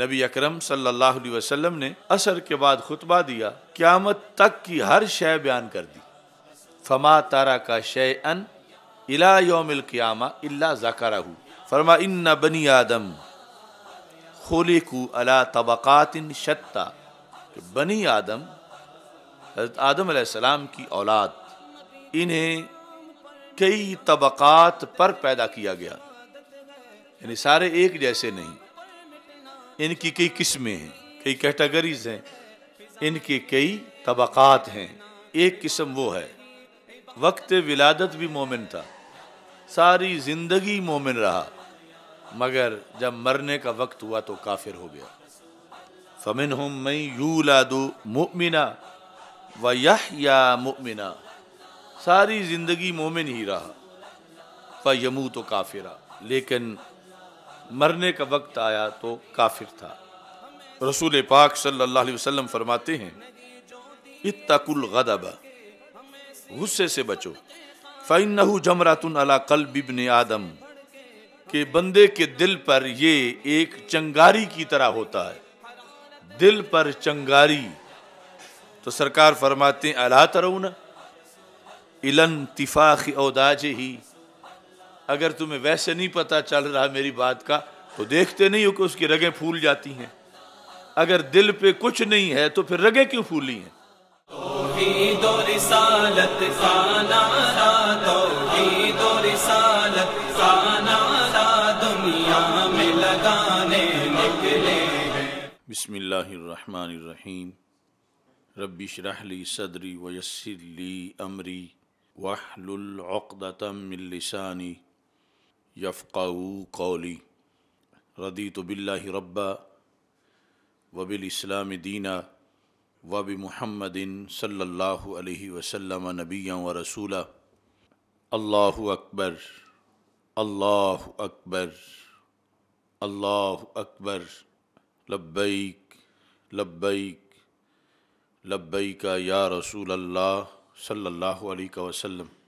नबी अकरम सल्लल्लाहु अलैहि वसल्लम ने असर के बाद खुतबा दिया क्यामत तक की हर शय बयान कर दी फमा तारा का शय अन इला योमिल क्यामा इल्ला जकारा फरमा इन बनी आदम खोलिकू अला तबक़ातिन शत्ता बनी आदम हजरत आदम सलाम की औलाद इन्हें कई तबक़ात पर पैदा किया गया यानी सारे एक जैसे नहीं इनकी कई किस्में हैं कई कैटेगरीज हैं इनके कई तबक़ात हैं एक किस्म वो है वक्त विलादत भी मोमिन था सारी ज़िंदगी मोमिन रहा मगर जब मरने का वक्त हुआ तो काफिर हो गया फमिन हम मई यू लादो मुमिना व यह या मुमिना सारी ज़िंदगी मोमिन ही रहा व यमू तो काफिरा लेकिन मरने का वक्त आया तो काफिर था रसूल पाक सल्लल्लाहु अलैहि वसल्लम फरमाते हैं इतकुल गदबा गुस्से से बचो फ़ैन नहू जमरातन अला कल बिबन आदम के बंदे के दिल पर ये एक चंगारी की तरह होता है दिल पर चंगारी तो सरकार फरमाते हैं अला तरुण इलन तिफाख अवदाज ही अगर तुम्हें वैसे नहीं पता चल रहा मेरी बात का तो देखते नहीं हो कि उसकी रगें फूल जाती हैं अगर दिल पे कुछ नहीं है तो फिर रगें क्यों फूली हैं तो रिसालत का बिस्मिल्लाहिर्रहमानिर्रहीम रब्बी शरहली सदरी वयसर ली अमरी वाहलुल यफ़ाऊ कौली रदी तो बिल्ला रब्बा वबिल इस्लाम दीना वब महमदिन सल्ला वसलम नबिया व रसूला अल्लाह अकबर अल्लाह अकबर अल्लाह अकबर लब्बैक लब्बैक लब्बैक या रसूल अल्लाह सल्लल्लाहु अलैहि वसल्लम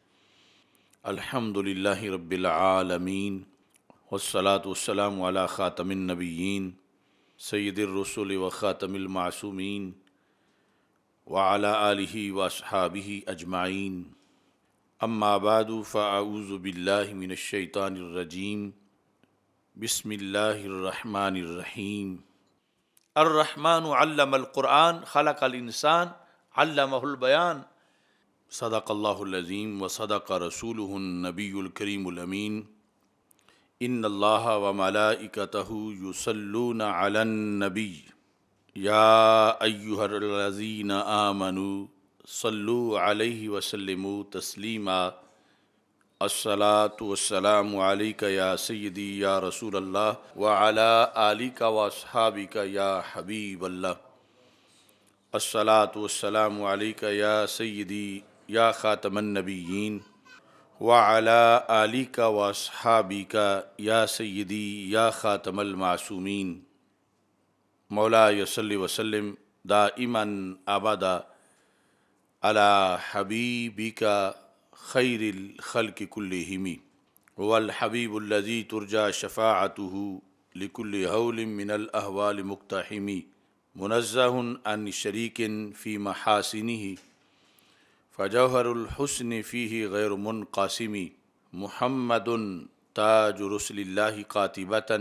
अल्हम्दुलिल्लाहि रब्बिल आलमीन वस्सलात वस्सलाम वाला ख़ातमिन नबीन सैदररसूल व ख़ातमिल मासूमीन वाला आलिही वसहाबिही अजमाइन अम्माबाद फ़ाऊज़बिल्लिमिनशैतानरजीम बसमिल्लरिम अर्रहमान अलमल क़ुरान खलक अल इंसान अल्लाहुल बयान सदाकल्लाज़ीम व सदाक रसूल नबीकरीमीन इन अल्लाह व मलाइकतह युसल्लून अलन नबी या अयुहरजीन आमनु सल्लु अलैहि वसल्लम तस्लीमा असलातम या सैदी या रसूल अल्लाह व अला आली का वसहाबी का या हबीब अल्लाह असलातम या सैदी या ख़ातमनबीन वाला अली का वाबी का या सदी या ख़ातमल मौला यसल्ल वसलम दा इमन आबादा अला हबीबी का खैरिल खल की हिमी वल हबीबुल्लजी तुर्जा शफ़ातु लिकुल मिनल अहवाल हिमी मुनज़हन अन शरीकिन फ़ी महासिनी फ़जहरुलहसन फ़ी गैर मुनकासमी महमद ताज रसल्ला कातिबता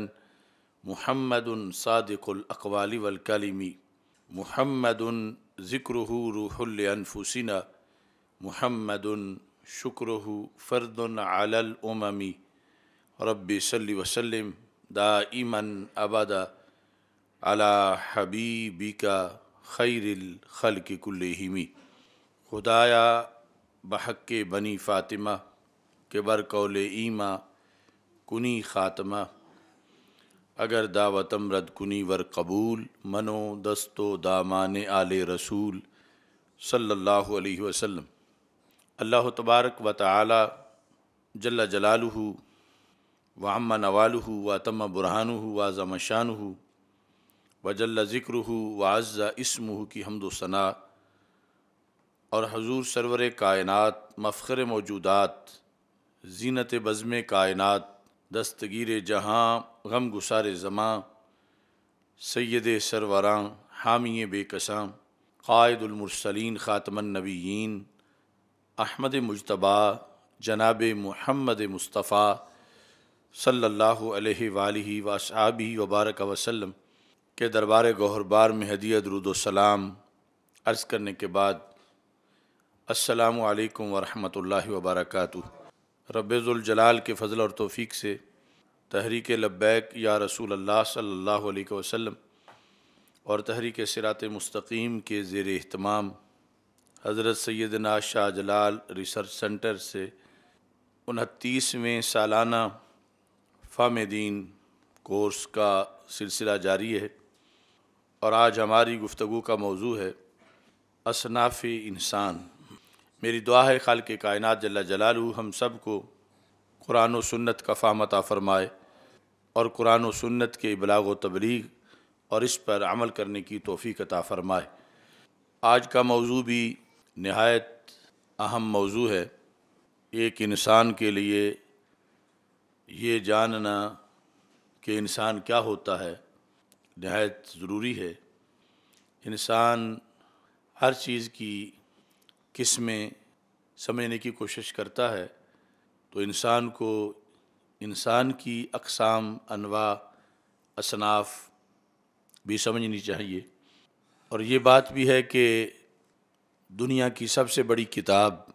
महमद सादिकलकवाली वलकलमी महमद ज़िक्र रूहलफुसिना महमद शुक्र फ़र्दन आलमी रब वसलम दा इमन अबदा अला हबीबिका खैरिल खल के कुल्लमी खुदाया बहक बनी फ़ातिमा के कौल ईमा कुनी ख़ातमा अगर दावतम रद कुनी वर कबूल मनो दस्तो दामान आल रसूल सल्लल्लाहु अलैहि वसल्लम अल्लाह तबारक व ताली जल्ला जलालहू व अम्मा नवालहू व तम बुरहानहू व ज़म शानहू व जल्ला ज़िक्रहू व अज़्ज़ा इसमहू की हमदोसना और हजूर सरवर कायनत मफ़र मौजूदात जीनत बज़म कायनत दस्तगीर जहाँ गम गुसार ज़मां सैद सरवरा हामी बेकसां कायदुलमरसलिन ख़ातमनबीन अहमद मुशतबा जनाब महमद मुस्तफ़ा सल्ला अलैहि वसाबी वबारक वसलम के दरबार गहरबार में हदीत रुदोसलाम अर्ज़ करने के बाद असलकम वरहमल वबरक रबाल के फज़ल और तोफ़ी से तहरीक लब्बैक या रसूल अल्लाह सल्ला वसम और तहरीक सिरात मस्तकीम के ज़ेर अहतमाम हज़रत सैदना शाह जलाल रिसर्च सेंटर से उनतीसवें सालाना फ़ाम दीन कोर्स का सिलसिला जारी है और आज हमारी गुफ्तु का मौजू है असनाफ़ इंसान मेरी दुआ है खाल के कायनत जल्ला जलालू हम सब को कुरान सन्नत सुन्नत का फ़ामता फ़रमाए और कुरान सन्नत सुन्नत के इबलाग व तबलीग और इस पर अमल करने की तोफ़ी अता फ़रमाए आज का मौजू भी नहायत अहम मौजू है एक इंसान के लिए ये जानना कि इंसान क्या होता है नहायत ज़रूरी है इंसान हर चीज़ की किस में समझने की कोशिश करता है तो इंसान को इंसान की अकसाम अनवा असनाफ भी समझनी चाहिए और ये बात भी है कि दुनिया की सबसे बड़ी किताब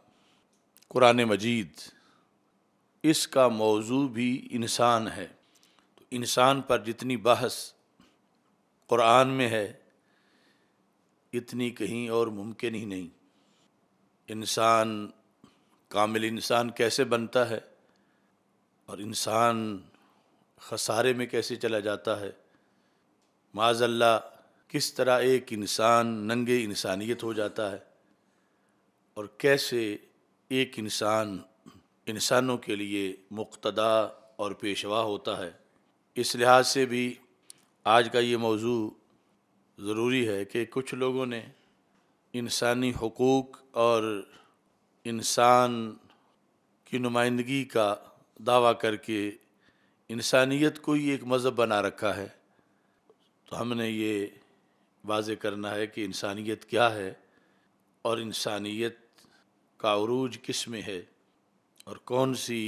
कुरान मजीद इसका मौजू भी इंसान है तो इंसान पर जितनी बहस कुरान में है इतनी कहीं और मुमकिन ही नहीं इंसान कामिल इंसान कैसे बनता है और इंसान खसारे में कैसे चला जाता है माजल्ला किस तरह एक इंसान नंगे इंसानियत हो जाता है और कैसे एक इंसान इंसानों के लिए मुक्तदा और पेशवा होता है इस लिहाज से भी आज का ये मौजू ज़रूरी है कि कुछ लोगों ने इंसानी हकूक़ और इंसान की नुमाइंदगी का दावा करके इंसानियत को ही एक मज़हब बना रखा है तो हमने ये वाज करना है कि इंसानियत क्या है और इंसानियत का अरूज किस में है और कौन सी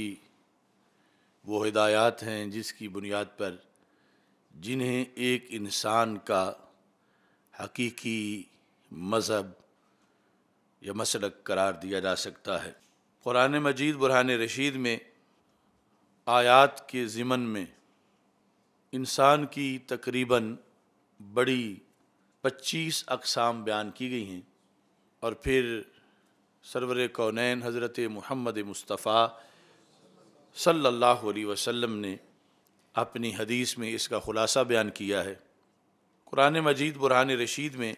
वो हिदायत हैं जिसकी बुनियाद पर जिन्हें एक इंसान का हकीकी मज़हब यह मसलक करार दिया जा सकता है कुरान मजीद बुरहान रशीद में आयात के ज़िमन में इंसान की तकरीबन बड़ी पच्चीस अकसाम बयान की गई हैं और फिर सरवर कौनैन हज़रत महमद मुस्तफ़ा सल्ला अलैहि ने अपनी हदीस में इसका ख़ुलासा बयान किया है कुरान मजीद बुरहान रशीद में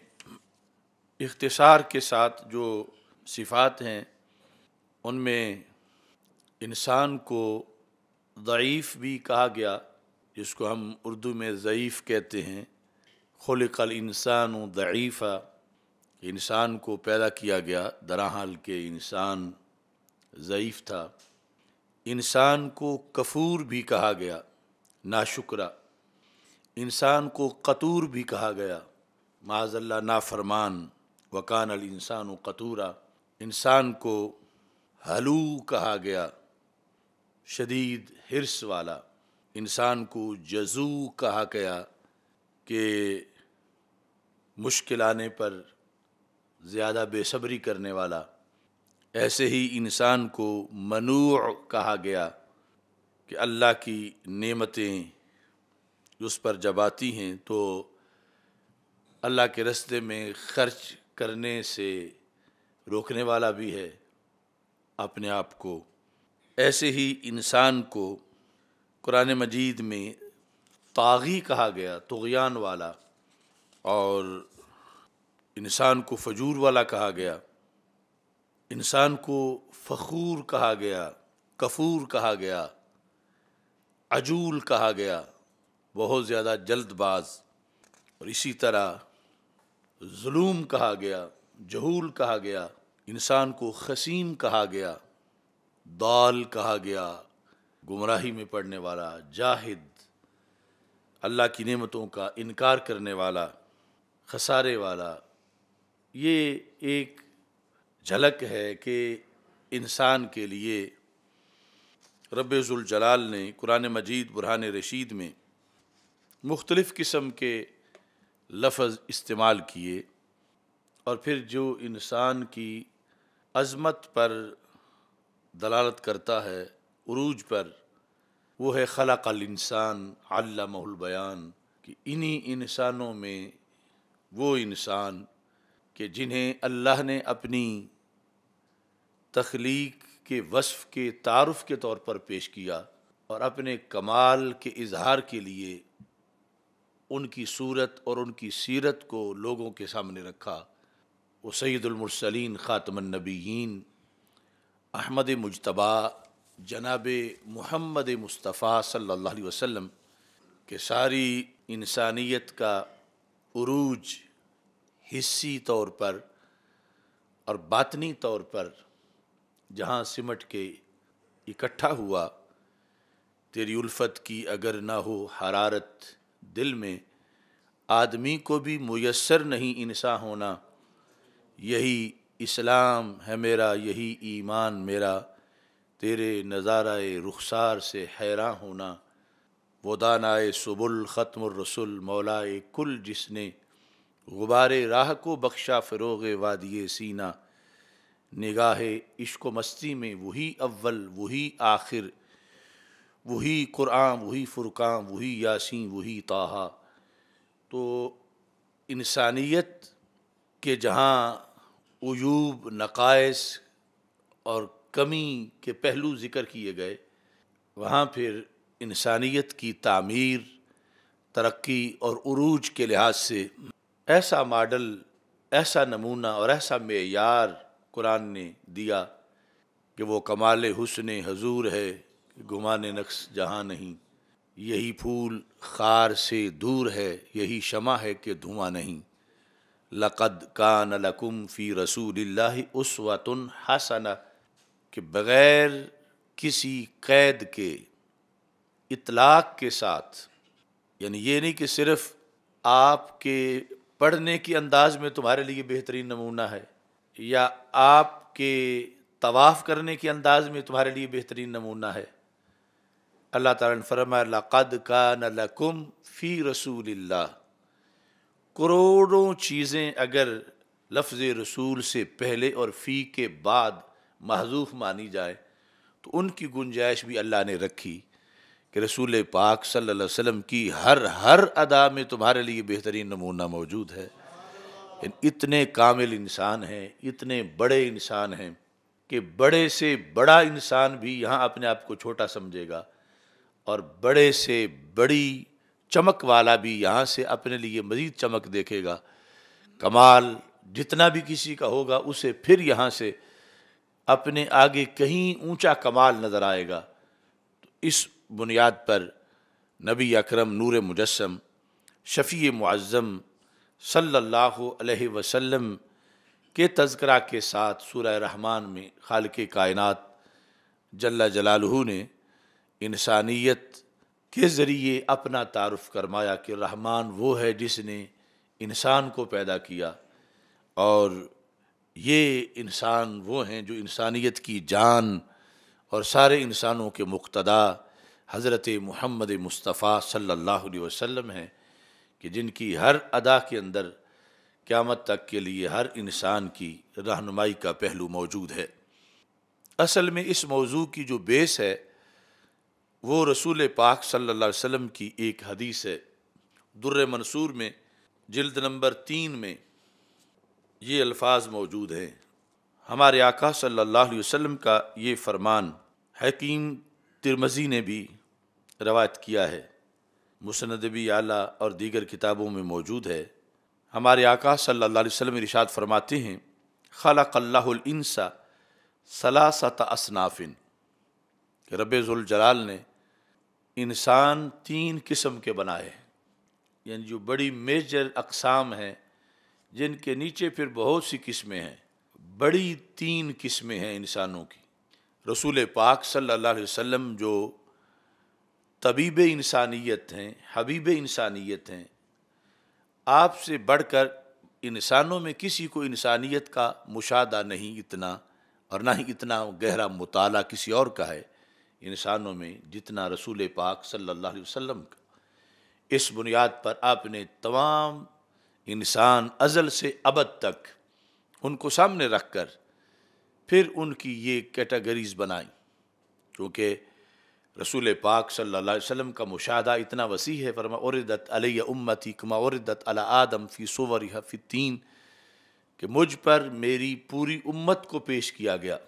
इख्तसार के साथ जो सिफ़ात हैं उनमें इंसान को ज़ीफ़ भी कहा गया जिसको हम उर्दू में ज़यीफ़ कहते हैं खुलकल इंसान ज़ीफ़ा इंसान को पैदा किया गया दरा हाल के इंसान ज़यीफ़ था इंसान को कफूर भी कहा गया नाशुकरा इंसान को कतूर भी कहा गया माजल्ला नाफरमान वकान अल इंसान कतूरा इंसान को हलू कहा गया शदीद हिरस वाला इंसान को जजू कहा गया कि मुश्किल आने पर ज़्यादा बेसब्री करने वाला ऐसे ही इंसान को मनू कहा गया कि अल्लाह की नेमतें उस पर जब आती हैं तो अल्लाह के रस्ते में ख़र्च करने से रोकने वाला भी है अपने आप को ऐसे ही इंसान को कुरान मजीद में तागी कहा गया तोगयान वाला और इंसान को फजूर वाला कहा गया इंसान को फखूर कहा गया कफूर कहा गया अजूल कहा गया बहुत ज़्यादा जल्दबाज और इसी तरह जुलूम कहा गया जहूल कहा गया इंसान को खसीम कहा गया दाल कहा गया गुमराही में पड़ने वाला जाहिद अल्लाह की नेमतों का इनकार करने वाला खसारे वाला ये एक झलक है कि इंसान के लिए रब्ज़ुलजलाल ने कुरान मजीद बुरहान रशीद में मुख्तलिफ़ किस्म के लफज इस्तेमाल किए और फिर जो इंसान की अज़मत पर दलालत करता है उरूज पर वो है खलाकल इंसान महुल बयान कि इन्हीं इंसानों में वो इंसान कि जिन्हें अल्लाह ने अपनी तख्लीक के वस्फ़ के तारफ़ के तौर पर पेश किया और अपने कमाल के इजहार के लिए उनकी सूरत और उनकी सीरत को लोगों के सामने रखा वो सैदुलमरसलिन ख़ातमनबीन अहमद मुजतबा जनाब महमद मुस्तफ़ा सल्ला वसम के सारी इंसानियत का उरूज हिस्सी तौर पर और बातनी तौर पर जहाँ सिमट के इकट्ठा हुआ तेरी उल्फत की अगर ना हो हरारत दिल में आदमी को भी मैसर नहीं इंसा होना यही इस्लाम है मेरा यही ईमान मेरा तेरे नज़ारा रुखसार से हैरान होना वदानाए सुबुल ख़त्म रसुल मौलाए कुल जिसने गुबारे राह को बख्शा फ़रोग वादिय सीना निगाह इश्को मस्ती में वही अव्वल वही आखिर वही कुरान वही फ़ुरक़ान वही यासीन वही ताहा तो इंसानियत के जहाँ उयूब नकायस और कमी के पहलू ज़िक्र किए गए वहाँ फिर इंसानियत की तामीर तरक्की और उरूज के लिहाज से ऐसा मॉडल ऐसा नमूना और ऐसा मैार कुरान ने दिया कि वो कमाल हुसन हजूर है गुमान नक्स जहाँ नहीं यही फूल खार से दूर है यही शमा है कि धुआँ नहीं लक़द कान लकुम फ़ी रसूल वतन हसना कि बग़ैर किसी कैद के इतलाक़ के साथ यानी ये नहीं कि सिर्फ़ आपके पढ़ने के अंदाज में तुम्हारे लिए बेहतरीन नमूना है या आपके तवाफ़ करने के अंदाज में तुम्हारे लिए बेहतरीन नमूना है अल्लाह ताला ने फरमाया लक़द कान लकुम फ़ी रसूलिल्लाह करोड़ों चीज़ें अगर लफ्ज़ रसूल से पहले और फ़ी के बाद महजूफ मानी जाए तो उनकी गुंजाइश भी अल्लाह ने रखी कि रसूल पाक सल्लल्लाहु अलैहि वसल्लम की हर हर अदा में तुम्हारे लिए बेहतरीन नमूना मौजूद है इतने कामिल इंसान हैं इतने बड़े इंसान हैं कि बड़े से बड़ा इंसान भी यहाँ अपने आप को छोटा समझेगा और बड़े से बड़ी चमक वाला भी यहाँ से अपने लिए मज़ीद चमक देखेगा कमाल जितना भी किसी का होगा उसे फिर यहाँ से अपने आगे कहीं ऊंचा कमाल नज़र आएगा तो इस बुनियाद पर नबी अकरम नूर मुजस्म शफ़ी मुआज़म सल्लल्लाहु अलैहि वसल्लम के तस्करा के साथ सूरह रहमान में खाल कायनत जल्ला जलालहू ने इंसानियत के ज़रिए अपना तारफ़ करमाया कि रहमान वो है जिसने इंसान को पैदा किया और ये इंसान वो हैं जो इंसानियत की जान और सारे इंसानों के मुक्तदा हज़रत महमद मुस्तफ़ा सल्लल्लाहु अलैहि वसल्लम हैं कि जिनकी हर अदा के अंदर क़्यामत तक के लिए हर इंसान की रहनुमाई का पहलू मौजूद है असल में इस मौजू की जो बेस है वो रसूल पाक सल्लल्लाहु अलैहि वसल्लम की एक हदीस है दुर्र मंसूर में जल्द नंबर तीन में ये अल्फाज मौजूद हैं हमारे आका सल्लल्लाहु अलैहि वसल्लम का ये फरमान हकीम तिरमजी ने भी रवायत किया है मुसनदबी आला और दीगर किताबों में मौजूद है हमारे आका सल्ला वसम वसल्लम फरमाते हैं खलासा सलासत असनाफिन रबज़ुलजलाल ने इंसान तीन किस्म के बनाए हैं यानी जो बड़ी मेजर अकसाम हैं जिनके नीचे फिर बहुत सी किस्में हैं बड़ी तीन किस्में हैं इंसानों की रसूल पाक सल्लल्लाहु अलैहि वसल्लम जो तबीब इंसानियत हैं हबीब इंसानियत हैं आपसे बढ़कर इंसानों में किसी को इंसानियत का मुशाह नहीं इतना और ना ही इतना गहरा मुताला किसी और का है इंसानों में जितना रसूल पाक सल्लल्लाहु अलैहि वसल्लम का इस बुनियाद पर आपने तमाम इंसान अज़ल से अबद तक उनको सामने रख कर फिर उनकी ये कैटेगरीज़ बनाई क्योंकि रसूल पाक सल्लल्लाहु अलैहि वसल्लम का मुशाहदा इतना वसी है फरमा औरदत अलैय उम्मती कमा औरदत अला आदम फ़ी सोवर फ़ी तीन कि मुझ पर मेरी पूरी उम्मत को पेश किया गया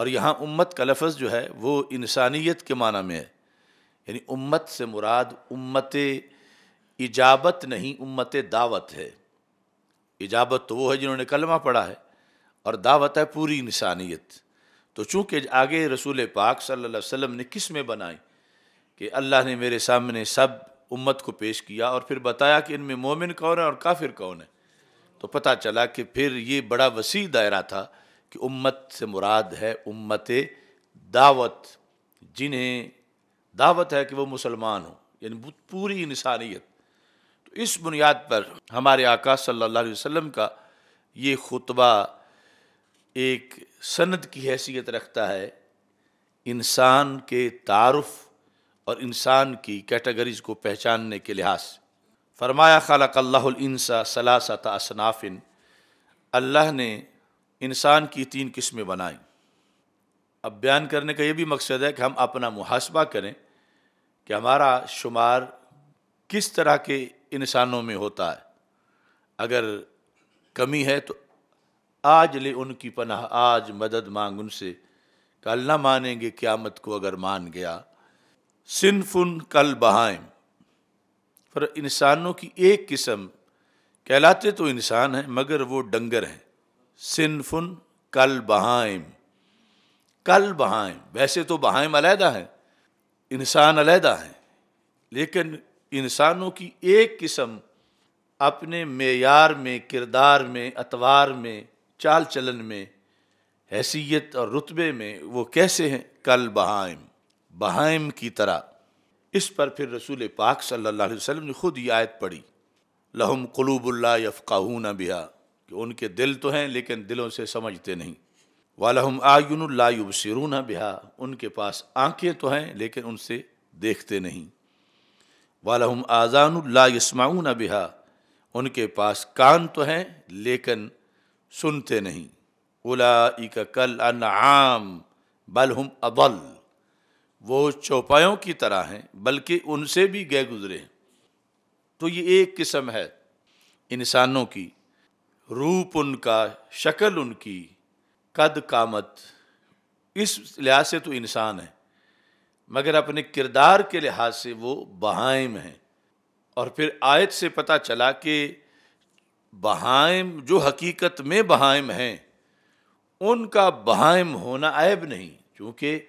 और यहाँ उम्मत का लफज जो है वो इंसानियत के माना में है यानी उम्मत से मुराद उम्मत इजाबत नहीं उम्मत दावत है इजाबत तो वो है जिन्होंने कलमा पढ़ा है और दावत है पूरी इंसानियत तो चूँकि आगे रसूल पाक सल्लल्लाहु अलैहि वसल्लम ने किस में बनाई कि अल्लाह ने मेरे सामने सब उम्मत को पेश किया और फिर बताया कि इनमें मोमिन कौन है और काफिर कौन है तो पता चला कि फिर ये बड़ा वसी दायरा था कि उम्मत से मुराद है उम्मत दावत जिन्हें दावत है कि वो मुसलमान हो यानी पूरी इंसानियत तो इस बुनियाद पर हमारे आका सल्ला वसम का ये खुतबा एक सनद की हैसियत रखता है इंसान के तारफ़ और इंसान की कैटेगरीज को पहचानने के लिहाज फरमाया खलक कल्लासा सलासत असनाफिन अल्लाह ने इंसान की तीन किस्में बनाई अब बयान करने का ये भी मकसद है कि हम अपना मुहासबा करें कि हमारा शुमार किस तरह के इंसानों में होता है अगर कमी है तो आज ले उनकी पनाह आज मदद मांग उनसे कल ना मानेंगे क़्यामत को अगर मान गया सिनफुन कल बहाइम पर इंसानों की एक किस्म कहलाते तो इंसान हैं मगर वो डंगर हैं सिनफुन कल बहाइम कल बहाइम वैसे तो बहाइम अलहदा है इंसान अलहदा है लेकिन इंसानों की एक किस्म अपने मैार में किरदार में अतवार में चाल चलन में हैसियत और रुतबे में वो कैसे हैं कल बहाइम बहाइम की तरह इस पर फिर रसूल पाक सल्लल्लाहु अलैहि वसल्लम ने खुद ये आयत पढ़ी लहम कलूबुल्ला यफ़ाहून बिहा कि उनके दिल तो हैं लेकिन दिलों से समझते नहीं हम आयुन लायुब सिरून बिहा उनके पास आंखें तो हैं लेकिन उनसे देखते नहीं हम आज़ान न बिहा उनके पास कान तो हैं लेकिन सुनते नहीं उला इका कल बल बलहम अबल वो चौपायों की तरह हैं बल्कि उनसे भी गए गुजरे हैं तो ये एक किस्म है इंसानों की रूप उनका शक्ल उनकी कद कामत इस लिहाज से तो इंसान है मगर अपने किरदार के लिहाज से वो बहाइम हैं और फिर आयत से पता चला कि बहाइम जो हकीकत में बहाइम हैं उनका बहाइम होना ऐब नहीं क्योंकि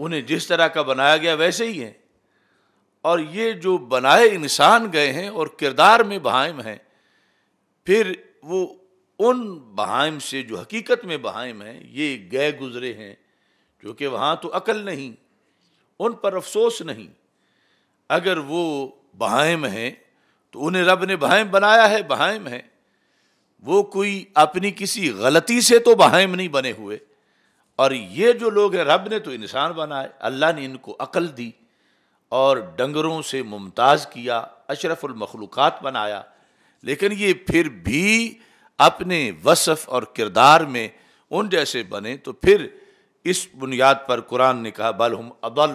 उन्हें जिस तरह का बनाया गया वैसे ही हैं और ये जो बनाए इंसान गए हैं और किरदार में बहाइम हैं फिर वो उन बहाइम से जो हकीकत में बहाइम हैं ये गए गुजरे हैं क्योंकि वहाँ तो अकल नहीं उन पर अफसोस नहीं अगर वो बहाइम हैं तो उन्हें रब ने बहाइम बनाया है बहाइम है वो कोई अपनी किसी गलती से तो बहाइम नहीं बने हुए और ये जो लोग हैं रब ने तो इंसान बनाए अल्लाह ने इनको अकल दी और डंगरों से मुमताज़ किया अशरफुलमखलूक़ात बनाया लेकिन ये फिर भी अपने वसफ़ और किरदार में उन जैसे बने तो फिर इस बुनियाद पर कुरान ने कहा बल हम अबल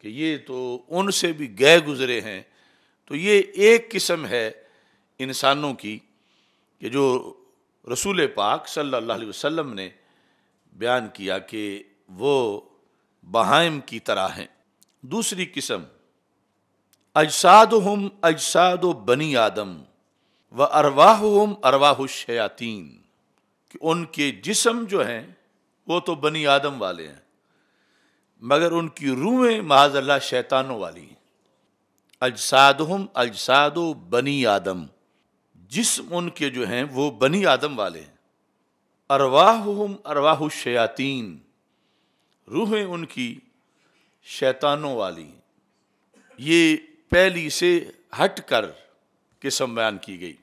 कि ये तो उनसे भी गए गुजरे हैं तो ये एक किस्म है इंसानों की कि जो रसूल पाक सल्लल्लाहु अलैहि वसल्लम ने बयान किया कि वो बहाइम की तरह हैं दूसरी किस्म अजसाद हम अजसाद बनी आदम व अरवाहम शयातीन कि उनके जिसम जो हैं वो तो बनी आदम वाले हैं मगर उनकी रूहें महाजल्ला शैतानों वाली हैं अजसादहम अजसादो बनी आदम जिसम उनके जो हैं वो बनी आदम वाले हैं अरवाहु शयातीन रूहें उनकी शैतानों वाली हैं ये पहली से हट कर किस्म बयान की गई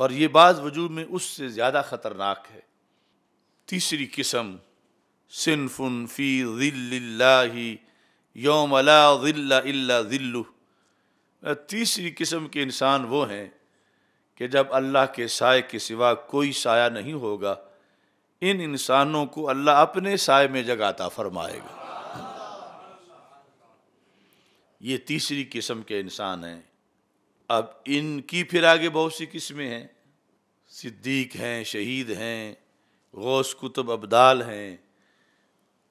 और ये बाज़ वजूद में उससे ज़्यादा ख़तरनाक है तीसरी किस्म सिनफुन फ़ी ही योम अला तीसरी किस्म के इंसान वो हैं कि जब अल्लाह के साय के सिवा कोई साया नहीं होगा इन इंसानों को अल्लाह अपने साय में जगाता फरमाएगा ये तीसरी किस्म के इंसान हैं अब इनकी फिर आगे बहुत सी किस्में हैं सिद्दीक हैं शहीद हैं गौस कुतुब अब्दाल हैं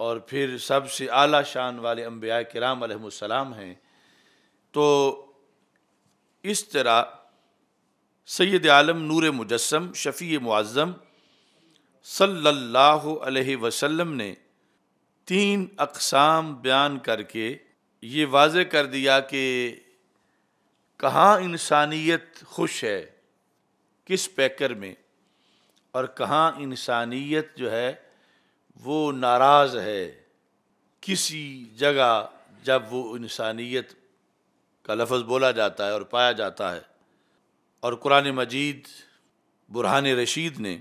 और फिर सबसे आला शान वाले अम्बिया कराम अलहसलाम हैं तो इस तरह सैद आलम नूर मुजस्म शफ़ी मुआज़म सल्लल्लाहु अलैहि वसल्लम ने तीन अकसाम बयान करके ये वाज कर दिया कि कहाँ इंसानियत खुश है किस पैकर में और कहाँ इंसानियत जो है वो नाराज़ है किसी जगह जब वो इंसानियत का लफ्ज़ बोला जाता है और पाया जाता है और कुरान मजीद बुरहान रशीद ने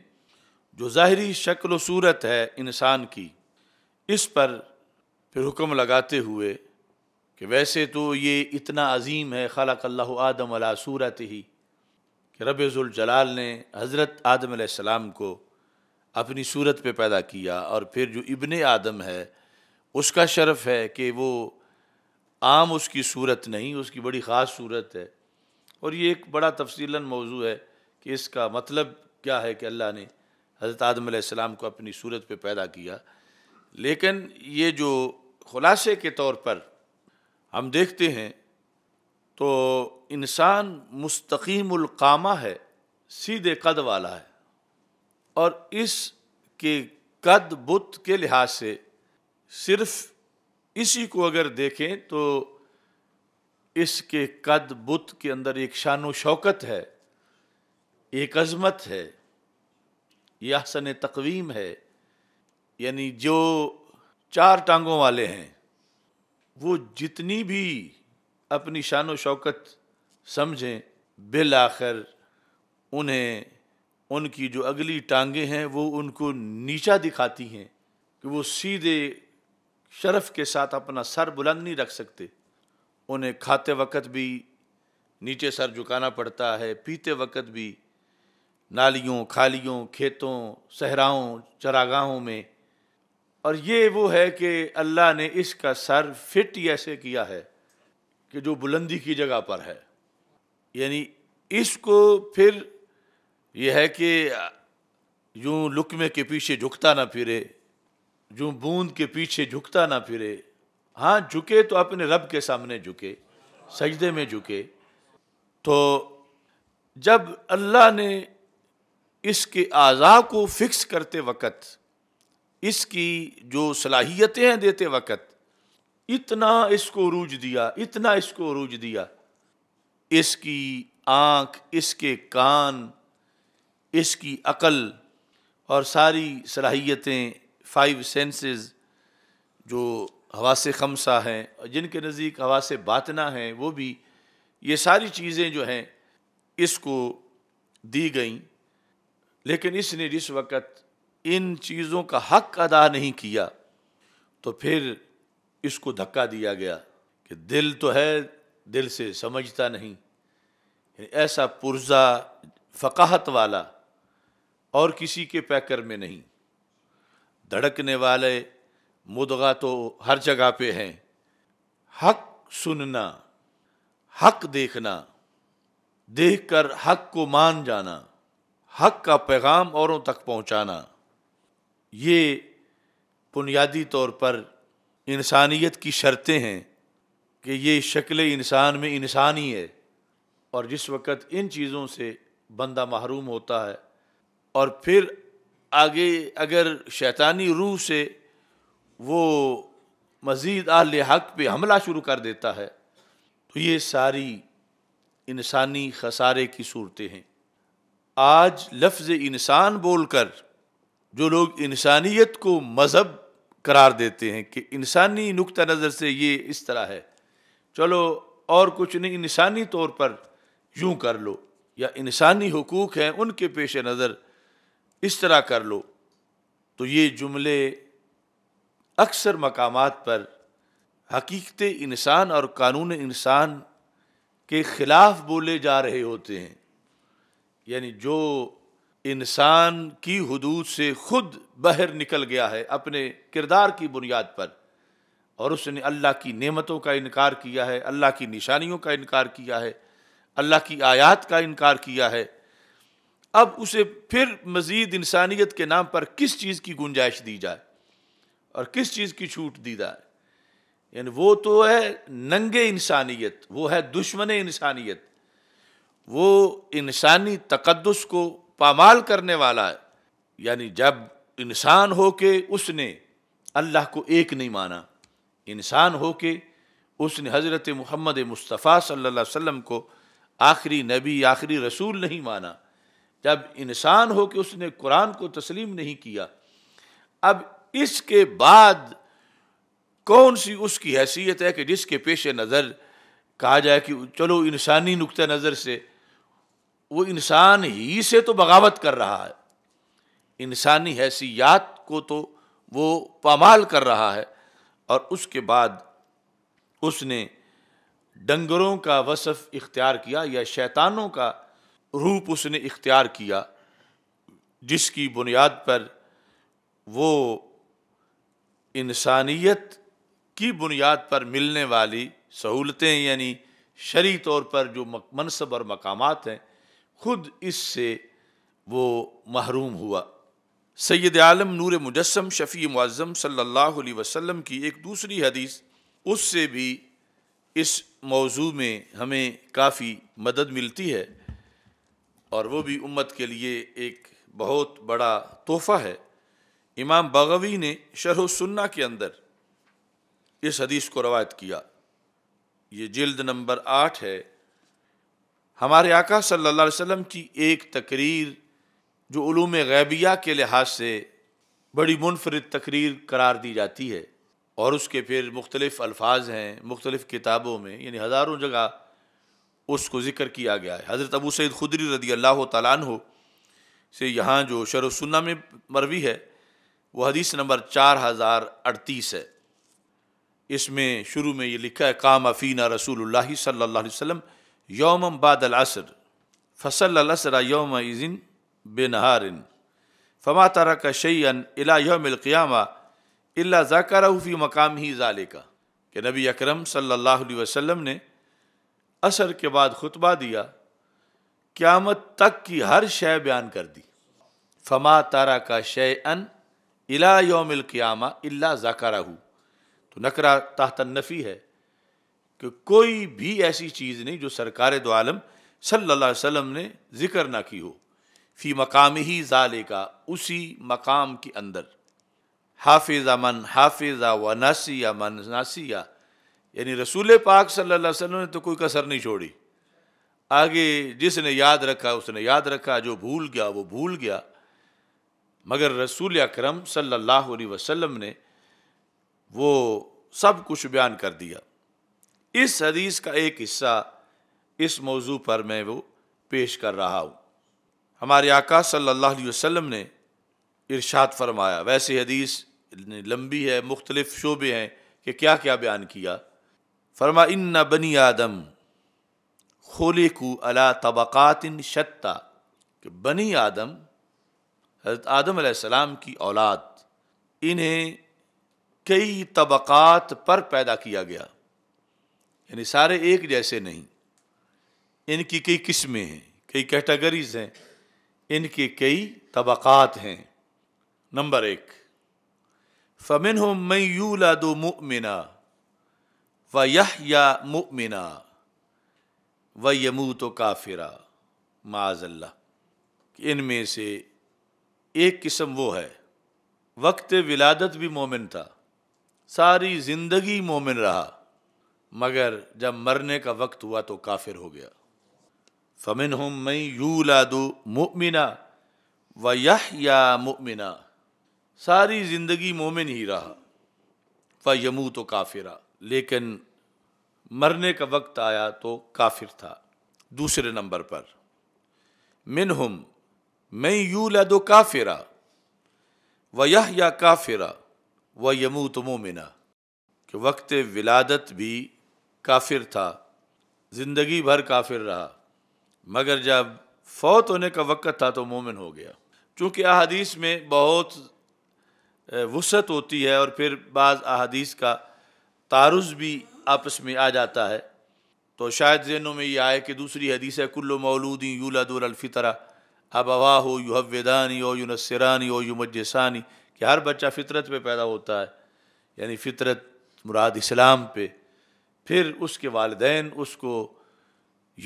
जो ज़ाहरी शक्ल सूरत है इंसान की इस पर फिर हुक्म लगाते हुए कि वैसे तो ये इतना अजीम है खलक अल्लाह आदम अला सूरत ही कि रबाल ने हज़रत आदम सलाम को अपनी सूरत पे पैदा किया और फिर जो इबन आदम है उसका शरफ है कि वो आम उसकी सूरत नहीं उसकी बड़ी ख़ास सूरत है और ये एक बड़ा तफसीला मौजू है कि इसका मतलब क्या है कि अल्लाह ने हज़रत आदम सलाम को अपनी सूरत पे पैदा किया लेकिन ये जो खुलासे के तौर पर हम देखते हैं तो इंसान मुस्तकीमकामा है सीधे कद वाला है और इस के कद बुत के लिहाज से सिर्फ इसी को अगर देखें तो इसके कद बुत के अंदर एक शान शौकत है एक अजमत है यह सन तकवीम है यानी जो चार टांगों वाले हैं वो जितनी भी अपनी शान शौकत समझें बिल आखिर उन्हें उनकी जो अगली टांगे हैं वो उनको नीचा दिखाती हैं कि वो सीधे शरफ के साथ अपना सर बुलंद नहीं रख सकते उन्हें खाते वक्त भी नीचे सर झुकाना पड़ता है पीते वक्त भी नालियों खालियों खेतों सहराओं चरागाहों में और ये वो है कि अल्लाह ने इसका सर फिट ऐसे किया है कि जो बुलंदी की जगह पर है यानी इसको फिर यह है कि यूं लुकमे के पीछे झुकता ना फिरे जूँ बूंद के पीछे झुकता ना फिरे हाँ झुके तो अपने रब के सामने झुके सजदे में झुके तो जब अल्लाह ने इसके आज़ा को फिक्स करते वक़्त इसकी जो सलाहियतें हैं देते वक्त इतना इसको रूज दिया इतना इसको रूज दिया इसकी आँख इसके कान इसकी अकल और सारी सलाहियतें फाइव सेंसेस जो हवास खमसा हैं जिनके नज़दीक हवास बातना हैं वो भी ये सारी चीज़ें जो हैं इसको दी गई लेकिन इसने जिस वक्त इन चीज़ों का हक अदा नहीं किया तो फिर इसको धक्का दिया गया कि दिल तो है दिल से समझता नहीं ऐसा पुर्जा फ़काहत वाला और किसी के पैकर में नहीं धड़कने वाले मुदगा तो हर जगह पे हैं हक सुनना हक देखना देखकर हक को मान जाना हक का पैगाम औरों तक पहुंचाना ये बुनियादी तौर पर इंसानियत की शर्तें हैं कि ये शक्ल इंसान में इंसान ही है और जिस वक़्त इन चीज़ों से बंदा महरूम होता है और फिर आगे अगर शैतानी रूह से वो मज़ीद आल हक पे हमला शुरू कर देता है तो ये सारी इंसानी खसारे की सूरतें हैं आज लफ्ज़ इंसान बोलकर जो लोग इंसानियत को मज़हब करार देते हैं कि इंसानी नुक़ नज़र से ये इस तरह है चलो और कुछ नहीं इंसानी तौर पर यूँ कर लो या इंसानी हकूक़ हैं उनके पेश नज़र इस तरह कर लो तो ये जुमले अक्सर मकाम पर हकीकत इंसान और कानून इंसान के ख़िलाफ़ बोले जा रहे होते हैं यानी जो इंसान की हदूद से खुद बाहर निकल गया है अपने किरदार की बुनियाद पर और उसने अल्लाह की नेमतों का इनकार किया है अल्लाह की निशानियों का इनकार किया है अल्लाह की आयात का इनकार किया है अब उसे फिर मज़ीद इंसानियत के नाम पर किस चीज़ की गुंजाइश दी जाए और किस चीज़ की छूट दी जाए यानी वो तो है नंगे इंसानियत वो है दुश्मन इंसानियत वो इंसानी तकदस को पामाल करने वाला है यानी जब इंसान हो के उसने अल्लाह को एक नहीं माना इंसान हो के उसने हज़रत मोहम्मद मुस्तफ़ा सल्ला वम को आखिरी नबी आखिरी रसूल नहीं माना जब इंसान हो के उसने कुरान को तस्लीम नहीं किया अब इसके बाद कौन सी उसकी हैसियत है कि जिसके पेश नज़र कहा जाए कि चलो इंसानी नुक़ नज़र से वो इंसान ही से तो बगावत कर रहा है इंसानी हैसियात को तो वो पामाल कर रहा है और उसके बाद उसने डंगरों का वसफ़ इख्तियार किया या शैतानों का रूप उसने इख्तियार किया जिसकी बुनियाद पर वो इंसानियत की बुनियाद पर मिलने वाली सहूलतें यानी शरी तौर पर जो मनसब और मकामात हैं खुद इससे वो महरूम हुआ सैद आलम नूर मुजस्म शफ़ी मुज़म सल्लल्लाहु अलैहि वसल्लम की एक दूसरी हदीस उससे भी इस मौजू में हमें काफ़ी मदद मिलती है और वो भी उम्मत के लिए एक बहुत बड़ा तोहफ़ा है इमाम बगवी ने शरह सुन्ना के अंदर इस हदीस को रवायत किया ये जल्द नंबर आठ है हमारे आका सल्लल्लाहु अलैहि वसल्लम की एक तकरीर जो ूम गैबिया के लिहाज से बड़ी मुनफरद तकरीर करार दी जाती है और उसके फिर मुख्तलिफ़ अल्फाज हैं मुख्तलिफ़ किताबों में यानी हज़ारों जगह उसको ज़िक्र किया गया है हज़रत अबू सैद खुदरी रदी अल्लाह तन हो से यहाँ जो शरसन्ना सुन्ना में मरवी है वह हदीस नंबर चार हज़ार अड़तीस है इसमें शुरू में ये लिखा है काम अफ़ीना रसूल सल्ला वसम يوم بعد العصر فصلى العصر يومئذ بنهار فما ترك شيئا الى يوم القيامه الا ذكره في مقام مقامه ذلك کہ نبی اکرم صلی اللہ علیہ وسلم نے عصر کے بعد خطبہ دیا قیامت تک کی ہر شے بیان کر دی فما تارا کا شے ان الا یوم تو نکرہ تحت النفی ہے कि कोई भी ऐसी चीज़ नहीं जो सरकार दो आलम सल्ला वसम ने जिक्र ना की हो फ़ी मकाम ही ज़ाले का उसी मकाम के अंदर हाफिज़ अमन हाफिज़ा व नासिया मन नासिया यानी रसूल पाक सल्ला वसम ने तो कोई कसर नहीं छोड़ी आगे जिसने याद रखा उसने याद रखा जो भूल गया वो भूल गया मगर रसूल अक्रम सल्लल्लाहु अलैहि वसल्लम ने वो सब कुछ बयान कर दिया इस हदीस का एक हिस्सा इस मौजू पर मैं वो पेश कर रहा हूँ हमारे आका सल्लल्लाहु अलैहि वसल्लम ने इरशाद फरमाया वैसे हदीस लंबी है मुख्तलिफ शोबे हैं कि क्या क्या बयान किया फरमा इन न बनी आदम खोले को अला तबक़ातिन शत्ता कि बनी आदम हज़रत आदम सलाम की औलाद इन्हें कई तबक़ात पर पैदा किया गया यानी सारे एक जैसे नहीं इनकी कई किस्में हैं कई कैटेगरीज हैं इनके कई तबक़ात हैं नंबर एक फ़मिन मई यू ला दो मुमिना व यह या मुना व यमू तो काफिरा माजल्ला इनमें से एक किस्म वो है वक्त विलादत भी मोमिन था सारी ज़िंदगी मोमिन रहा मगर जब मरने का वक्त हुआ तो काफिर हो गया फमिन हम मई यू लादू मुमिना व यह या मुमिना सारी ज़िंदगी मोमिन ही रहा व यमू तो काफिरा लेकिन मरने का वक्त आया तो काफिर था दूसरे नंबर पर मिन हम मैं यू लादो काफिरा व यह या काफिरा व यमू तो मोमिना कि वक्त विलादत भी काफिर था ज़िंदगी भर काफिर रहा मगर जब फौत होने का वक़्त था तो मोमिन हो गया चूँकि अहादीस में बहुत वसत होती है और फिर बाज़ अहादीस का तारुज भी आपस में आ जाता है तो शायद जेनों में ये आए कि दूसरी हदीस है कुल्लो मौलूदी यूलादुलफ़ितरा अब अवा हो यू हवेदानी हो यू नसरानी हो यू मजसानी कि हर बच्चा फितरत पर पैदा होता है यानी फितरत मुराद इस्लाम पे फिर उसके वालदेन उसको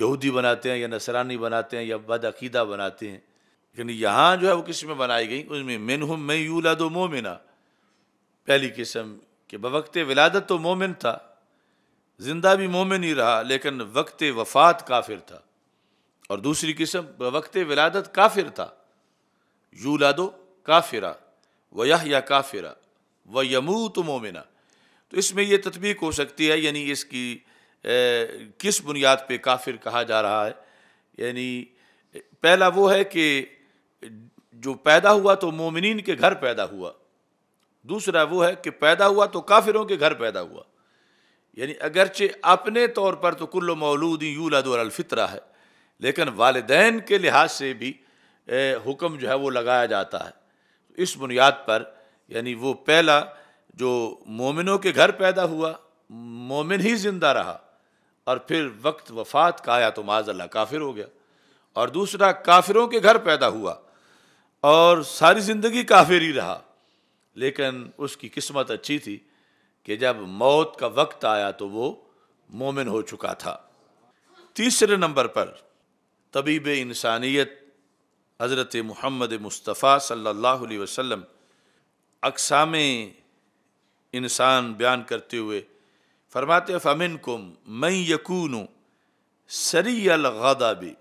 यहूदी बनाते हैं या नसरानी बनाते हैं या बदअीदा बनाते हैं लेकिन यहाँ जो है वो किस्में बनाई गई उसमें मिन हम मैं यूला दो मोमिना पहली किस्म कि बवक्त विलादत तो मोमिन था ज़िंदा भी मोमिन ही रहा लेकिन वक्त वफात काफिर था और दूसरी किस्म बवक्त विलादत काफिर था यू लादो काफिरा व यह या काफिरा व यमू तो मोमिना तो इसमें यह तदबीक हो सकती है यानी इसकी ए, किस बुनियाद पर काफिर कहा जा रहा है यानी पहला वो है कि जो पैदा हुआ तो मोमिन के घर पैदा हुआ दूसरा वो है कि पैदा हुआ तो काफिरों के घर पैदा हुआ यानी अगरचे अपने तौर पर तो कुल्लो मौलूद यूलादुलफ़ितरा है लेकिन वालदेन के लिहाज से भी हुक्म जो है वो लगाया जाता है इस बुनियाद पर यानी वो पहला जो मोमिनों के घर पैदा हुआ मोमिन ही जिंदा रहा और फिर वक्त वफात का आया तो माजल्ला काफिर हो गया और दूसरा काफिरों के घर पैदा हुआ और सारी ज़िंदगी काफिर ही रहा लेकिन उसकी किस्मत अच्छी थी कि जब मौत का वक्त आया तो वो मोमिन हो चुका था तीसरे नंबर पर तबीब इंसानियत हज़रत महमद मुस्तफ़ा सल्लल्लाहु अलैहि वसल्लम अकसाम इंसान बयान करते हुए फरमाते फ़मिन कुम मई यकून सरी अलगादाबी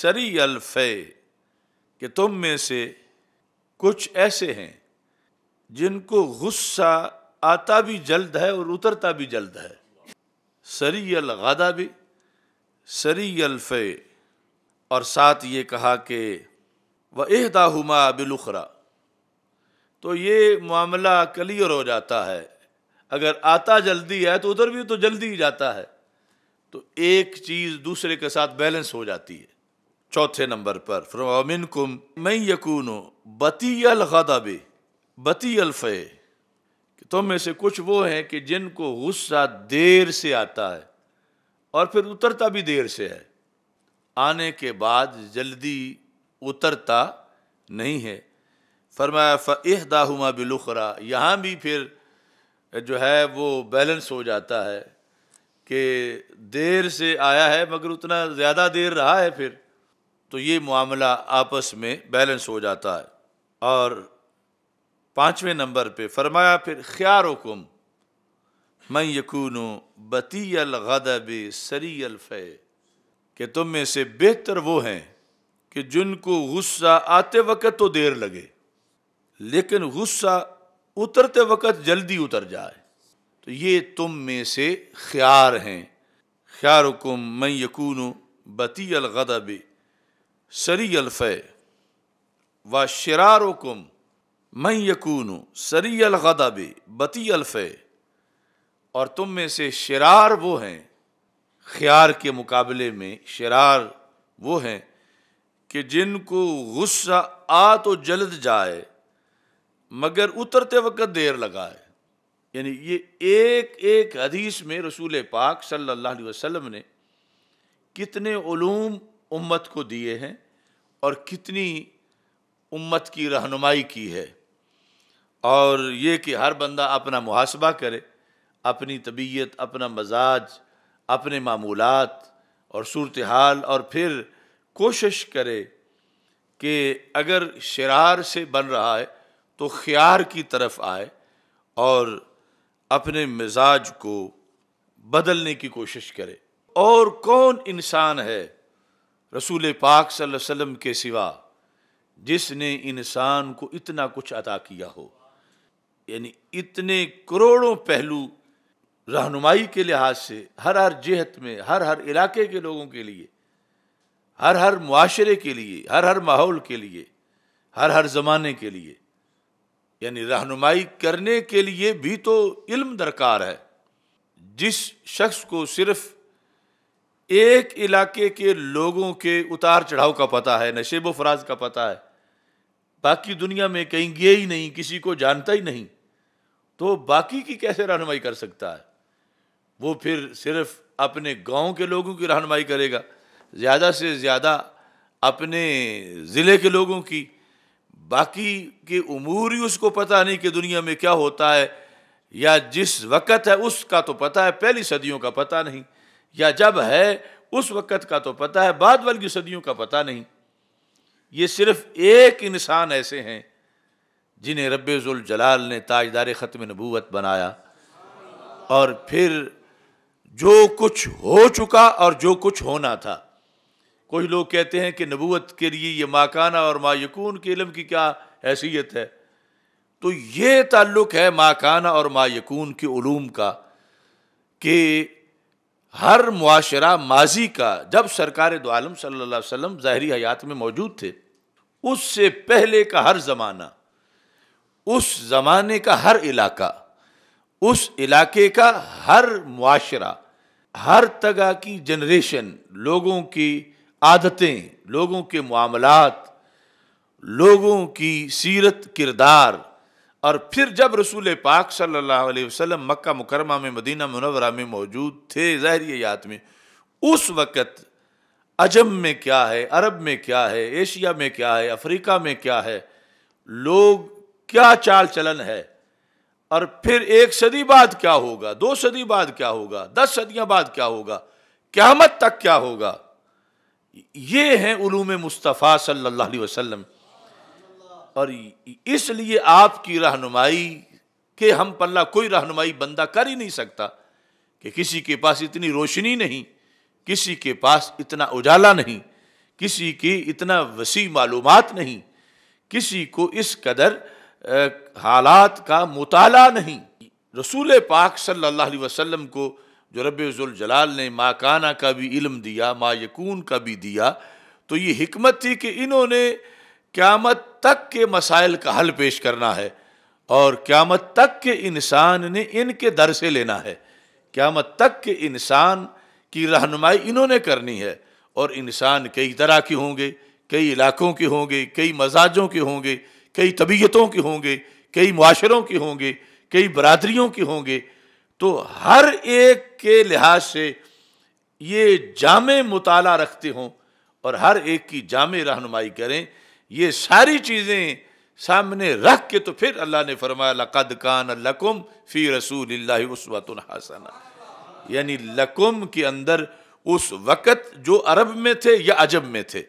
सरी अलफ़े कि तुम में से कुछ ऐसे हैं जिनको गुस्सा आता भी जल्द है और उतरता भी जल्द है सरी अलगादाबी सरी फे और साथ ये कहा कि वह हुमा बिलुखरा तो ये मामला क्लियर हो जाता है अगर आता जल्दी है तो उधर भी तो जल्दी ही जाता है तो एक चीज़ दूसरे के साथ बैलेंस हो जाती है चौथे नंबर पर फ्रोमिन कुम मैं यकून बती अलगदब बती अलफ़े कि तुम में से कुछ वो हैं कि जिनको गुस्सा देर से आता है और फिर उतरता भी देर से है आने के बाद जल्दी उतरता नहीं है फरमाया फ़ह दाहुमा बिलुखरा यहाँ भी फिर जो है वो बैलेंस हो जाता है कि देर से आया है मगर उतना ज़्यादा देर रहा है फिर तो ये मामला आपस में बैलेंस हो जाता है और पाँचवें नंबर पे फरमाया फिर ख्यार हुकुम मैं यकून बतील गदब सरील अलफ़े कि तुम में से बेहतर वो हैं कि जिनको गुस्सा आते वक्त तो देर लगे लेकिन गुस्सा उतरते वक़्त जल्दी उतर जाए तो ये तुम में से ख्यार हैं कुम मैं यकून बती अलगदब सरी अलफ़ व कुम मैं यकून सरी अलगदब बती अलफ़ और तुम में से शरार वो हैं ख्यार के मुकाबले में शरार वो हैं कि जिनको गुस्सा आ तो जल्द जाए मगर उतरते वक्त देर लगा है यानी ये एक एक हदीस में रसूल पाक सल्लल्लाहु अलैहि वसल्लम ने कितने ूम उम्मत को दिए हैं और कितनी उम्मत की रहनुमाई की है और ये कि हर बंदा अपना मुहासबा करे अपनी तबीयत अपना मजाज अपने मामूलत और सूरत हाल और फिर कोशिश करे कि अगर शरार से बन रहा है तो ख्यार की तरफ आए और अपने मिजाज को बदलने की कोशिश करे और कौन इंसान है रसूल पाक सल्लल्लाहु अलैहि वसल्लम के सिवा जिसने इंसान को इतना कुछ अदा किया हो यानी इतने करोड़ों पहलू रहनुमाई के लिहाज से हर हर जहत में हर हर इलाके के लोगों के लिए हर हर मुआरे के लिए हर हर माहौल के लिए हर हर ज़माने के लिए यानी रहनुमाई करने के लिए भी तो इल्म दरकार है जिस शख्स को सिर्फ एक इलाके के लोगों के उतार चढ़ाव का पता है नशेब फराज का पता है बाकी दुनिया में कहीं गए ही नहीं किसी को जानता ही नहीं तो बाकी की कैसे रहनुमाई कर सकता है वो फिर सिर्फ अपने गांव के लोगों की रहनुमाई करेगा ज़्यादा से ज़्यादा अपने ज़िले के लोगों की बाकी के उमूर ही उसको पता नहीं कि दुनिया में क्या होता है या जिस वक़्त है उसका तो पता है पहली सदियों का पता नहीं या जब है उस वक़्त का तो पता है बाद वाली सदियों का पता नहीं ये सिर्फ एक इंसान ऐसे हैं जिन्हें रबेजुल जलाल ने ताजदार ख़त्म नबूवत बनाया और फिर जो कुछ हो चुका और जो कुछ होना था कुछ लोग कहते हैं कि नबूत के लिए ये माकाना और मायकून के इलम की क्या हैसियत है तो ये ताल्लुक़ है माकाना और मायकून के ूम का कि हर मुआशरा माजी का जब सरकार दो आलम सल्ला वम ज़ाहरी हयात में मौजूद थे उससे पहले का हर ज़माना उस ज़माने का हर इलाका उस इलाके का हर मुआशरा हर तगा की जनरेशन लोगों की आदतें लोगों के मामलात लोगों की सीरत किरदार और फिर जब रसूल पाक सल्लल्लाहु अलैहि वसल्लम मक्का मुकरमा में मदीना मुनवरा में मौजूद थे यात में उस वक़्त अजम में क्या है अरब में क्या है एशिया में क्या है अफ्रीका में क्या है लोग क्या चाल चलन है और फिर एक सदी बाद क्या होगा दो सदी बाद क्या होगा दस सदियां बाद क्या होगा क्यामत तक क्या होगा ये हैं उलूम मुस्तफ़ा सल्लल्लाहु अलैहि वसल्लम और इसलिए आपकी रहनुमाई के हम पल्ला कोई रहनुमाई बंदा कर ही नहीं सकता कि किसी के पास इतनी रोशनी नहीं किसी के पास इतना उजाला नहीं किसी की इतना वसी मालूम नहीं किसी को इस कदर हालात का मुताला नहीं रसूल पाक सल्लल्लाहु अलैहि वसल्लम को जो रबाल ने माकाना का भी इल्म दिया मा यकून का भी दिया तो ये हमत थी कि इन्होंने क़्यामत तक के मसाइल का हल पेश करना है और क़्यामत तक के इंसान ने इनके दर से लेना है क़्यामत तक के इंसान की रहनुमाई इन्होंने करनी है और इंसान कई तरह के होंगे कई इलाकों के होंगे कई मजाजों के होंगे कई तबीयतों के होंगे कई माशरों के होंगे कई बरदरीों के होंगे तो हर एक के लिहाज से ये जाम मुताला रखते हों और हर एक की जाम रहनुमाई करें ये सारी चीज़ें सामने रख के तो फिर अल्लाह ने फरमाया लकद कान लकुम फ़ी रसूल उसवत हसना यानी लकुम के अंदर उस वक़्त जो अरब में थे या अजब में थे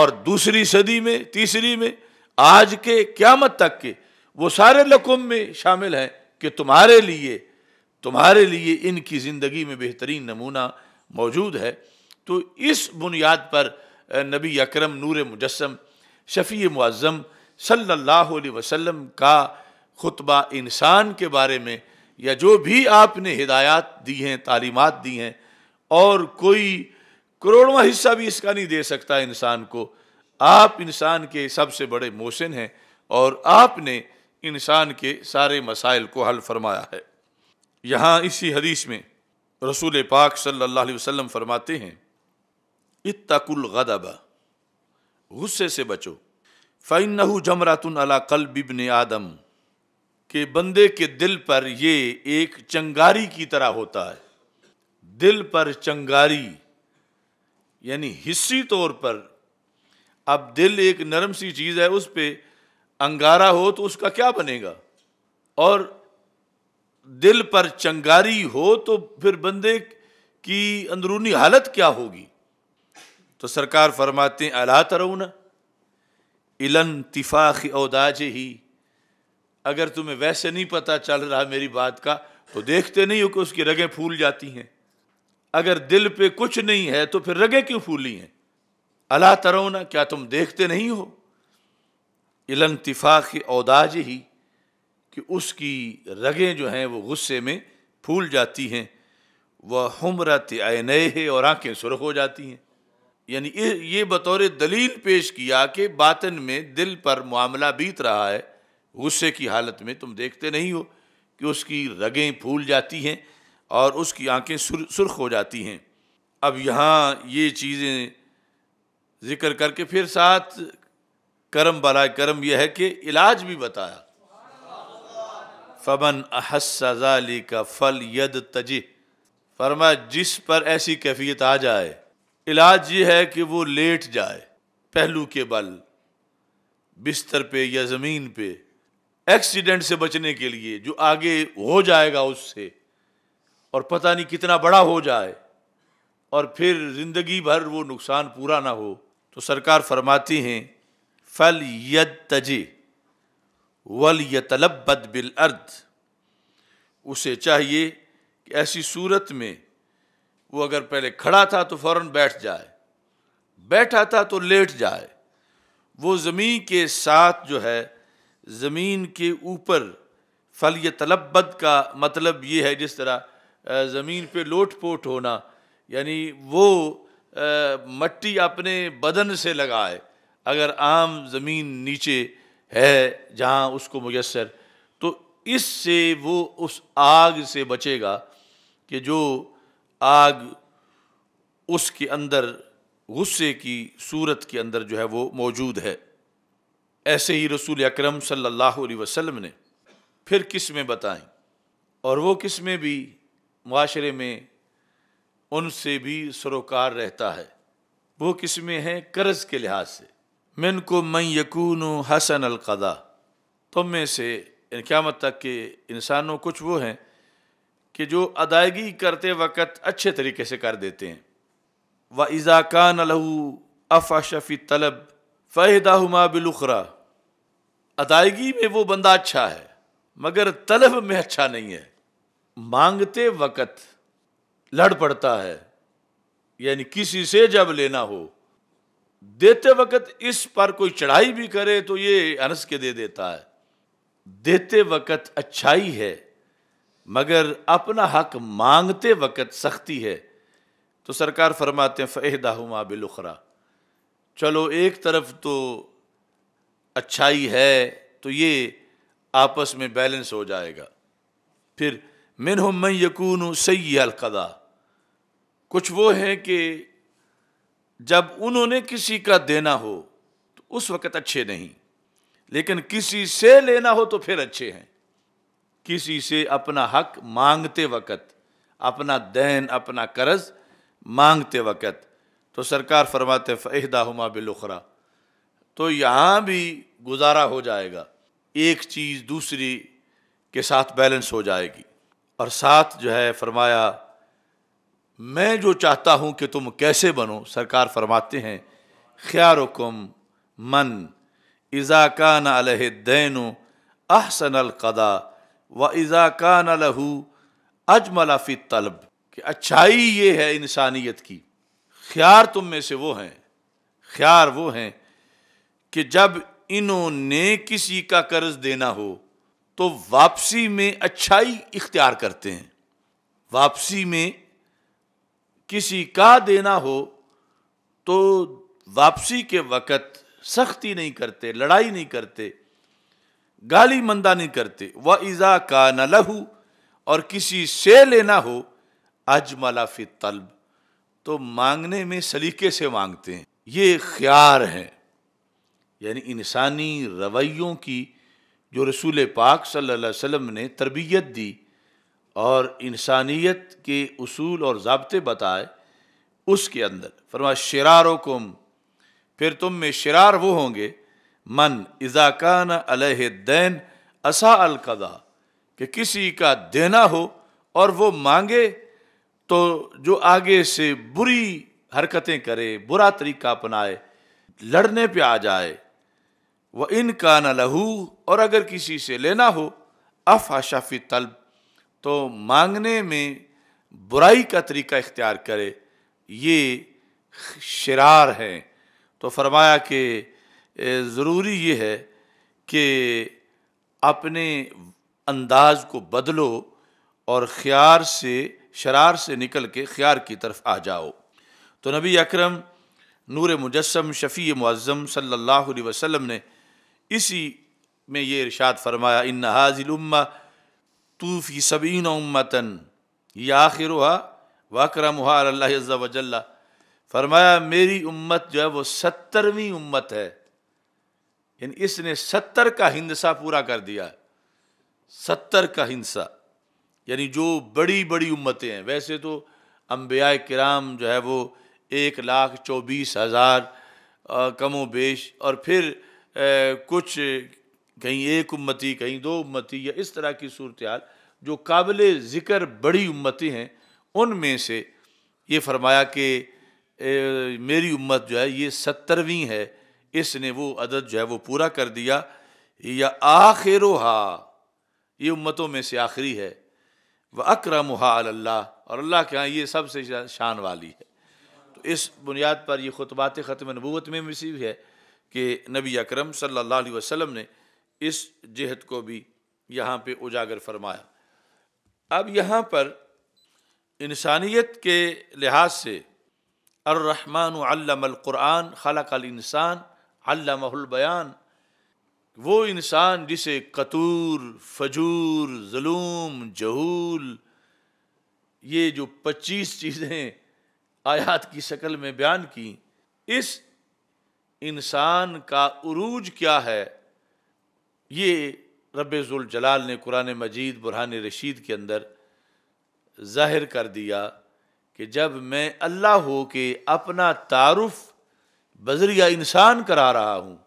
और दूसरी सदी में तीसरी में आज के क्यामत तक के वो सारे लकुम में शामिल हैं कि तुम्हारे लिए तुम्हारे लिए इनकी ज़िंदगी में बेहतरीन नमूना मौजूद है तो इस बुनियाद पर नबी अकरम नूर मुजस्म शफ़ी मुआज़म सल्लल्लाहु अलैहि वसल्लम का खुतबा इंसान के बारे में या जो भी आपने हिदायत दी हैं तालीमत दी हैं और कोई करोड़वा हिस्सा भी इसका नहीं दे सकता इंसान को आप इंसान के सबसे बड़े मोशन हैं और आपने इंसान के सारे मसाइल को हल फरमाया है यहाँ इसी हदीस में रसूल पाक सल्लल्लाहु अलैहि वसल्लम फरमाते हैं इतकुल गदबा गुस्से से बचो फ़ैन नहू जमरातन अला कल बिबन आदम के बंदे के दिल पर ये एक चंगारी की तरह होता है दिल पर चंगारी यानी हिस्सी तौर पर अब दिल एक नरम सी चीज़ है उस पर अंगारा हो तो उसका क्या बनेगा और दिल पर चंगारी हो तो फिर बंदे की अंदरूनी हालत क्या होगी तो सरकार फरमाते हैं अला तरउन इलन तिफाख औदाज ही अगर तुम्हें वैसे नहीं पता चल रहा मेरी बात का तो देखते नहीं हो कि उसकी रगें फूल जाती हैं अगर दिल पे कुछ नहीं है तो फिर रगें क्यों फूली हैं अला तरउना क्या तुम देखते नहीं हो इलन तिफाख औदाज ही कि उसकी रगें जो हैं वो गुस्से में फूल जाती हैं वह हमरत आए नए है और आंखें सुरख हो जाती हैं यानी ये ये बतौर दलील पेश किया कि बातन में दिल पर मामला बीत रहा है गुस्से की हालत में तुम देखते नहीं हो कि उसकी रगें फूल जाती हैं और उसकी आंखें सुरख हो जाती हैं अब यहाँ ये चीज़ें ज़िक्र करके फिर साथ करम बला करम यह है कि इलाज भी बताया फमन अहसाली का फल यद तजी फरमा जिस पर ऐसी कैफियत आ जाए इलाज ये है कि वो लेट जाए पहलू के बल बिस्तर पे या ज़मीन पे एक्सीडेंट से बचने के लिए जो आगे हो जाएगा उससे और पता नहीं कितना बड़ा हो जाए और फिर ज़िंदगी भर वो नुकसान पूरा ना हो तो सरकार फरमाती हैं फल यद तजी वल यतलबद बिल अर्द उसे चाहिए कि ऐसी सूरत में वो अगर पहले खड़ा था तो फ़ौर बैठ जाए बैठा था तो लेट जाए वो ज़मीन के साथ जो है ज़मीन के ऊपर फल तलबद का मतलब ये है जिस तरह ज़मीन पे लोट पोट होना यानी वो मट्टी अपने बदन से लगाए अगर आम ज़मीन नीचे है जहाँ उसको मुयसर तो इससे वो उस आग से बचेगा कि जो आग उसके अंदर गुस्से की सूरत के अंदर जो है वो मौजूद है ऐसे ही रसूल अकरम सल्लल्लाहु अलैहि वसल्लम ने फिर किस्में बताएं और वो किस्में भी माशरे में उनसे भी सरोकार रहता है वो किस्में हैं कर्ज़ के लिहाज से मिन को मैं यकून हसन अलकदा तुम में से क़्यामत तक के इंसानों कुछ वो हैं कि जो अदायगी करते वक़्त अच्छे तरीके से कर देते हैं व इज़ाकान लहू अफ़ा शफ़ी तलब फ़हदा हुमा बिलुखरा अदायगी में वो बंदा अच्छा है मगर तलब में अच्छा नहीं है मांगते वक़्त लड़ पड़ता है यानी किसी से जब लेना हो देते वक्त इस पर कोई चढ़ाई भी करे तो ये अनस के दे देता है देते वक्त अच्छाई है मगर अपना हक मांगते वक्त सख्ती है तो सरकार फरमाते हैं फ़हदाहुमा बिलुखरा चलो एक तरफ तो अच्छाई है तो ये आपस में बैलेंस हो जाएगा फिर मिन हम मैं यकून सही कदा कुछ वो हैं कि जब उन्होंने किसी का देना हो तो उस वक्त अच्छे नहीं लेकिन किसी से लेना हो तो फिर अच्छे हैं किसी से अपना हक मांगते वक़्त अपना देन अपना कर्ज मांगते वक़्त तो सरकार फरमाते फ़हदा हुमा बिलुखरा तो यहाँ भी गुजारा हो जाएगा एक चीज़ दूसरी के साथ बैलेंस हो जाएगी और साथ जो है फरमाया मैं जो चाहता हूँ कि तुम कैसे बनो सरकार फरमाते हैं ख्यारुकुम मन इज़ाकान दैन अहसन अलकदा व इज़ाकान लहू अजमलाफ़ी तलब कि अच्छाई ये है इंसानियत की ख्यार तुम में से वो हैं ख्यार वो हैं कि जब इन्होंने किसी का कर्ज देना हो तो वापसी में अच्छाई इख्तियार करते हैं वापसी में किसी का देना हो तो वापसी के वक़्त सख्ती नहीं करते लड़ाई नहीं करते गाली मंदा नहीं करते व ईज़ा का न लहू और किसी से लेना हो अजमला फी तलब तो मांगने में सलीके से मांगते हैं ये ख्यार हैं यानी इंसानी रवैयों की जो रसूल पाक सल्लल्लाहु अलैहि वसल्लम ने तरबियत दी और इंसानियत के असूल और ज़बते बताए उसके अंदर फरमा शरार कुम फिर तुम में शरार वो होंगे मन इज़ाकान अलहदैन असा अलकदा कि किसी का देना हो और वो मांगे तो जो आगे से बुरी हरकतें करे बुरा तरीका अपनाए लड़ने पे आ जाए वह इनका न लहू और अगर किसी से लेना हो अफ हशाफी तलब तो मांगने में बुराई का तरीका इख्तियार करे ये शरार है तो फरमाया कि ज़रूरी ये है कि अपने अंदाज को बदलो और ख्यार से शरार से निकल के ख्यार की तरफ आ जाओ तो नबी अकरम नूर मुजस्म शफ़ी मुआज़म सल्लल्लाहु अलैहि वसल्लम ने इसी में ये इरशाद फरमाया इन उम्मा तूफ़ी सबीन उम्मतन ये आखिर हुआ वाकरा मुहार अल्लाह वजल्ला फरमाया मेरी उम्मत जो है वो सत्तरवीं उम्मत है इन इसने सत्तर का हिंसा पूरा कर दिया सत्तर का हिंसा यानी जो बड़ी बड़ी उम्मतें हैं वैसे तो अम्बिया कराम जो है वो एक लाख चौबीस हज़ार कमो बेश और फिर ए, कुछ कहीं एक उम्मती कहीं दो उम्मती या इस तरह की सूरत जो काबिल ज़िक्र बड़ी उम्मती हैं उनमें से ये फरमाया कि मेरी उम्मत जो है ये सत्तरवीं है इसने वो अदद जो है वो पूरा कर दिया या आखिर ये उम्मतों में से आखिरी है व अक्रम अल्लाह और अल्लाह के यहाँ ये सबसे शान वाली है तो इस बुनियाद पर यह खुतबात ख़त्म नबूत में भी है कि नबी अक्रम सल्ला वसलम ने इस जहत को भी यहाँ पे उजागर फरमाया अब यहाँ पर इंसानियत के लिहाज से अर्रहमान खला खलकल इंसान अल्लामबयान वो इंसान जिसे कतूर फजूर जुलूम जहूल ये जो पच्चीस चीज़ें आयात की शक्ल में बयान की इस इंसान का उरूज क्या है ये रबाल ने कुरान मजीद बुरहान रशीद के अंदर ज़ाहिर कर दिया कि जब मैं अल्लाह हो के अपना तारफ़ बजरिया इंसान करा रहा हूँ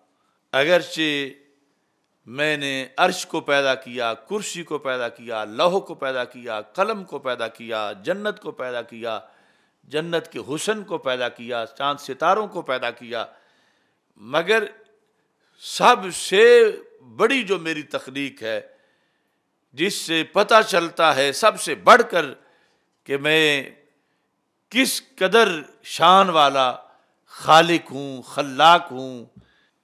अगरचे मैंने अर्श को पैदा किया कुर्सी को पैदा किया लौह को पैदा किया कलम को पैदा किया जन्नत को पैदा किया जन्नत के हुसन को पैदा किया चांद सितारों को पैदा किया मगर सबसे बड़ी जो मेरी तकनीक है जिससे पता चलता है सबसे बढ़कर कि मैं किस कदर शान वाला खालिक हूँ खल्लाक हूँ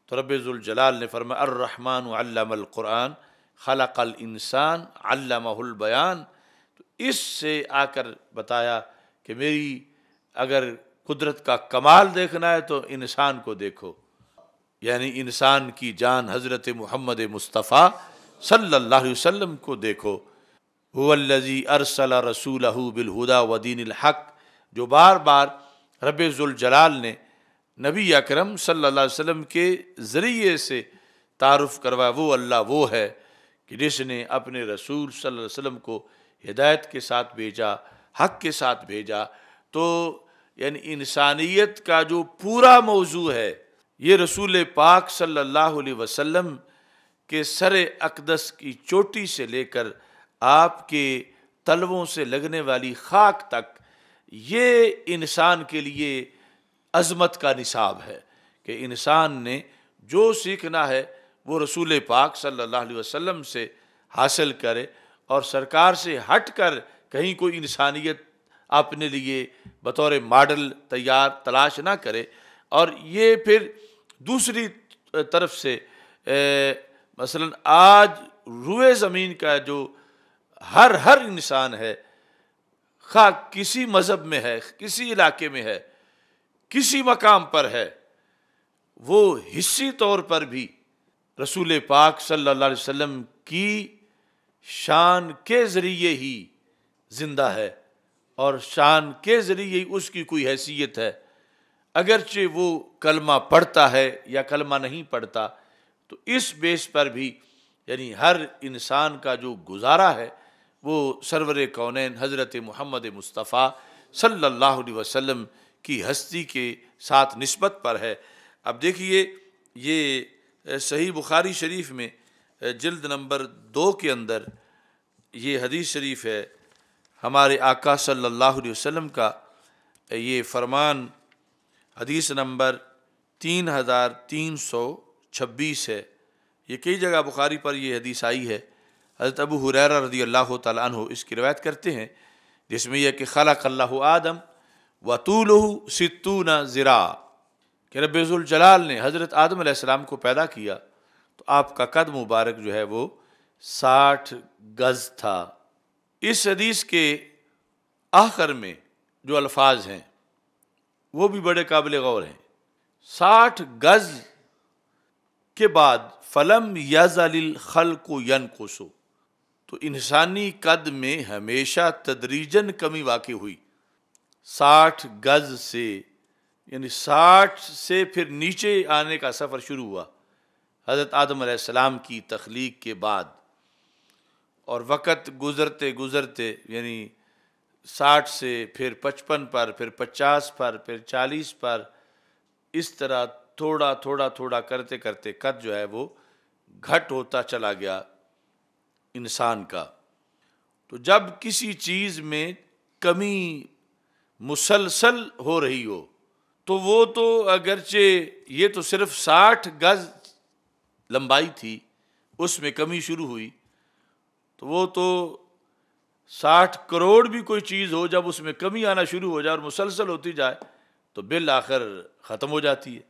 तो जलाल ने फ़रमारहमान कुरान खलकल इंसान अल्लामबयान तो इससे आकर बताया कि मेरी अगर कुदरत का कमाल देखना है तो इंसान को देखो यानी इंसान की जान हज़रत मोहम्मद मुस्तफ़ा सल्ला वसम को देखो हुवल्लजी अरसला रसूल बिलहुदा वदीन हक जो बार बार रबाल ने नबी अकरम सल्लल्लाहु अलैहि वसल्लम के ज़रिए से तारफ़ करवाया वो अल्लाह वो है कि जिसने अपने रसूल सल्लल्लाहु अलैहि वसल्लम को हिदायत के साथ भेजा हक के साथ भेजा तो यानी इंसानियत का जो पूरा मौजू है ये रसूल पाक सल्लल्लाहु अलैहि वसल्लम के सर अकदस की चोटी से लेकर आपके तलवों से लगने वाली खाक तक ये इंसान के लिए अजमत का निसाब है कि इंसान ने जो सीखना है वो रसूल पाक सल्लल्लाहु अलैहि वसल्लम से हासिल करे और सरकार से हट कर कहीं कोई इंसानियत अपने लिए बतौर मॉडल तैयार तलाश ना करे और ये फिर दूसरी तरफ से ए, मसलन आज रुए ज़मीन का जो हर हर इंसान है खा किसी मज़हब में है किसी इलाके में है किसी मकाम पर है वो हिस्सी तौर पर भी रसूल पाक सल्ला वम की शान के ज़रिए ही ज़िंदा है और शान के ज़रिए ही उसकी कोई हैसियत है अगरचे वो कलमा पढ़ता है या कलमा नहीं पढ़ता तो इस बेस पर भी यानी हर इंसान का जो गुजारा है वो सरवर कौन हज़रत महमद मुस्तफ़ा सल्लल्लाहु अलैहि वसल्लम की हस्ती के साथ नस्बत पर है अब देखिए ये सही बुखारी शरीफ में जल्द नंबर दो के अंदर ये हदीस शरीफ है हमारे आका सल्लल्लाहु अलैहि वसल्लम का ये फरमान हदीस नंबर तीन हज़ार तीन सौ छब्बीस है ये कई जगह बुखारी पर यह हदीस आई है हज़रत अबू हुरैरा रदी अल्लाह तन इसकी रवायत करते हैं जिसमें यह कि खलक अल्लाह आदम वतूल न ज़रा कि रबाल ने हज़रत आदम को पैदा किया तो आपका कद मुबारक जो है वो साठ गज़ था इस हदीस के आखिर में जो अल्फाज हैं वो भी बड़े काबिल गौर हैं साठ गज के बाद फलम यज अलिल खल को यन कोसो तो इंसानी कद में हमेशा तदरीजन कमी वाक़ हुई साठ गज से यानी साठ से फिर नीचे आने का सफ़र शुरू हुआ हज़रत आदम आसमाम की तख्लीक के बाद और वक़्त गुज़रते गुज़रते यानी साठ से फिर पचपन पर फिर पचास पर फिर चालीस पर इस तरह थोड़ा थोड़ा थोड़ा करते करते कद जो है वो घट होता चला गया इंसान का तो जब किसी चीज़ में कमी मुसलसल हो रही हो तो वो तो अगरचे ये तो सिर्फ साठ गज लंबाई थी उसमें कमी शुरू हुई तो वो तो साठ करोड़ भी कोई चीज़ हो जब उसमें कमी आना शुरू हो जाए और मुसलसल होती जाए तो बिल आखिर ख़त्म हो जाती है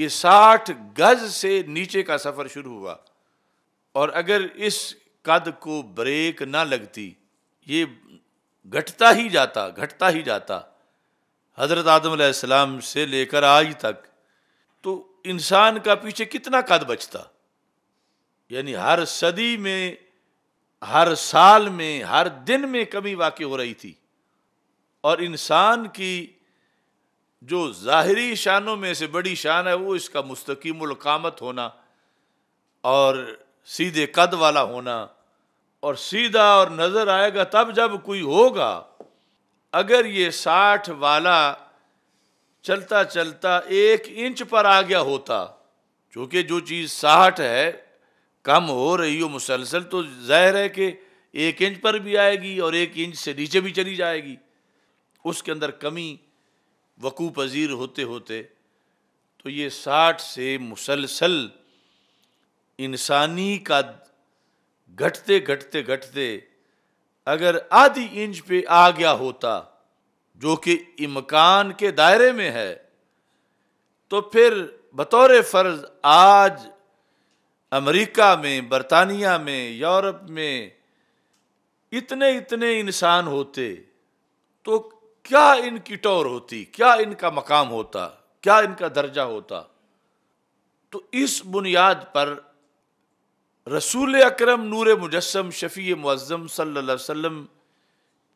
ये साठ गज से नीचे का सफ़र शुरू हुआ और अगर इस कद को ब्रेक ना लगती ये घटता ही जाता घटता ही जाता हज़रत आदम से लेकर आज तक तो इंसान का पीछे कितना कद बचता यानी हर सदी में हर साल में हर दिन में कमी वाकई हो रही थी और इंसान की जो ज़ाहरी शानों में से बड़ी शान है वो इसका मुस्तकीमकामत होना और सीधे कद वाला होना और सीधा और नज़र आएगा तब जब कोई होगा अगर ये साठ वाला चलता चलता एक इंच पर आ गया होता क्योंकि जो चीज़ साठ है कम हो रही हो मुसलसल तो जाहिर है कि एक इंच पर भी आएगी और एक इंच से नीचे भी चली जाएगी उसके अंदर कमी वकू पजीर होते होते तो ये साठ से मुसलसल इंसानी का घटते घटते घटते अगर आधी इंच पे आ गया होता जो कि इमकान के दायरे में है तो फिर बतौर फ़र्ज आज अमेरिका में बरतानिया में यूरोप में इतने इतने इंसान होते तो क्या इनकी टोर होती क्या इनका मकाम होता क्या इनका दर्जा होता तो इस बुनियाद पर रसूल अकरम नूर मुजस्म शफ़ी मुज़म सल्ला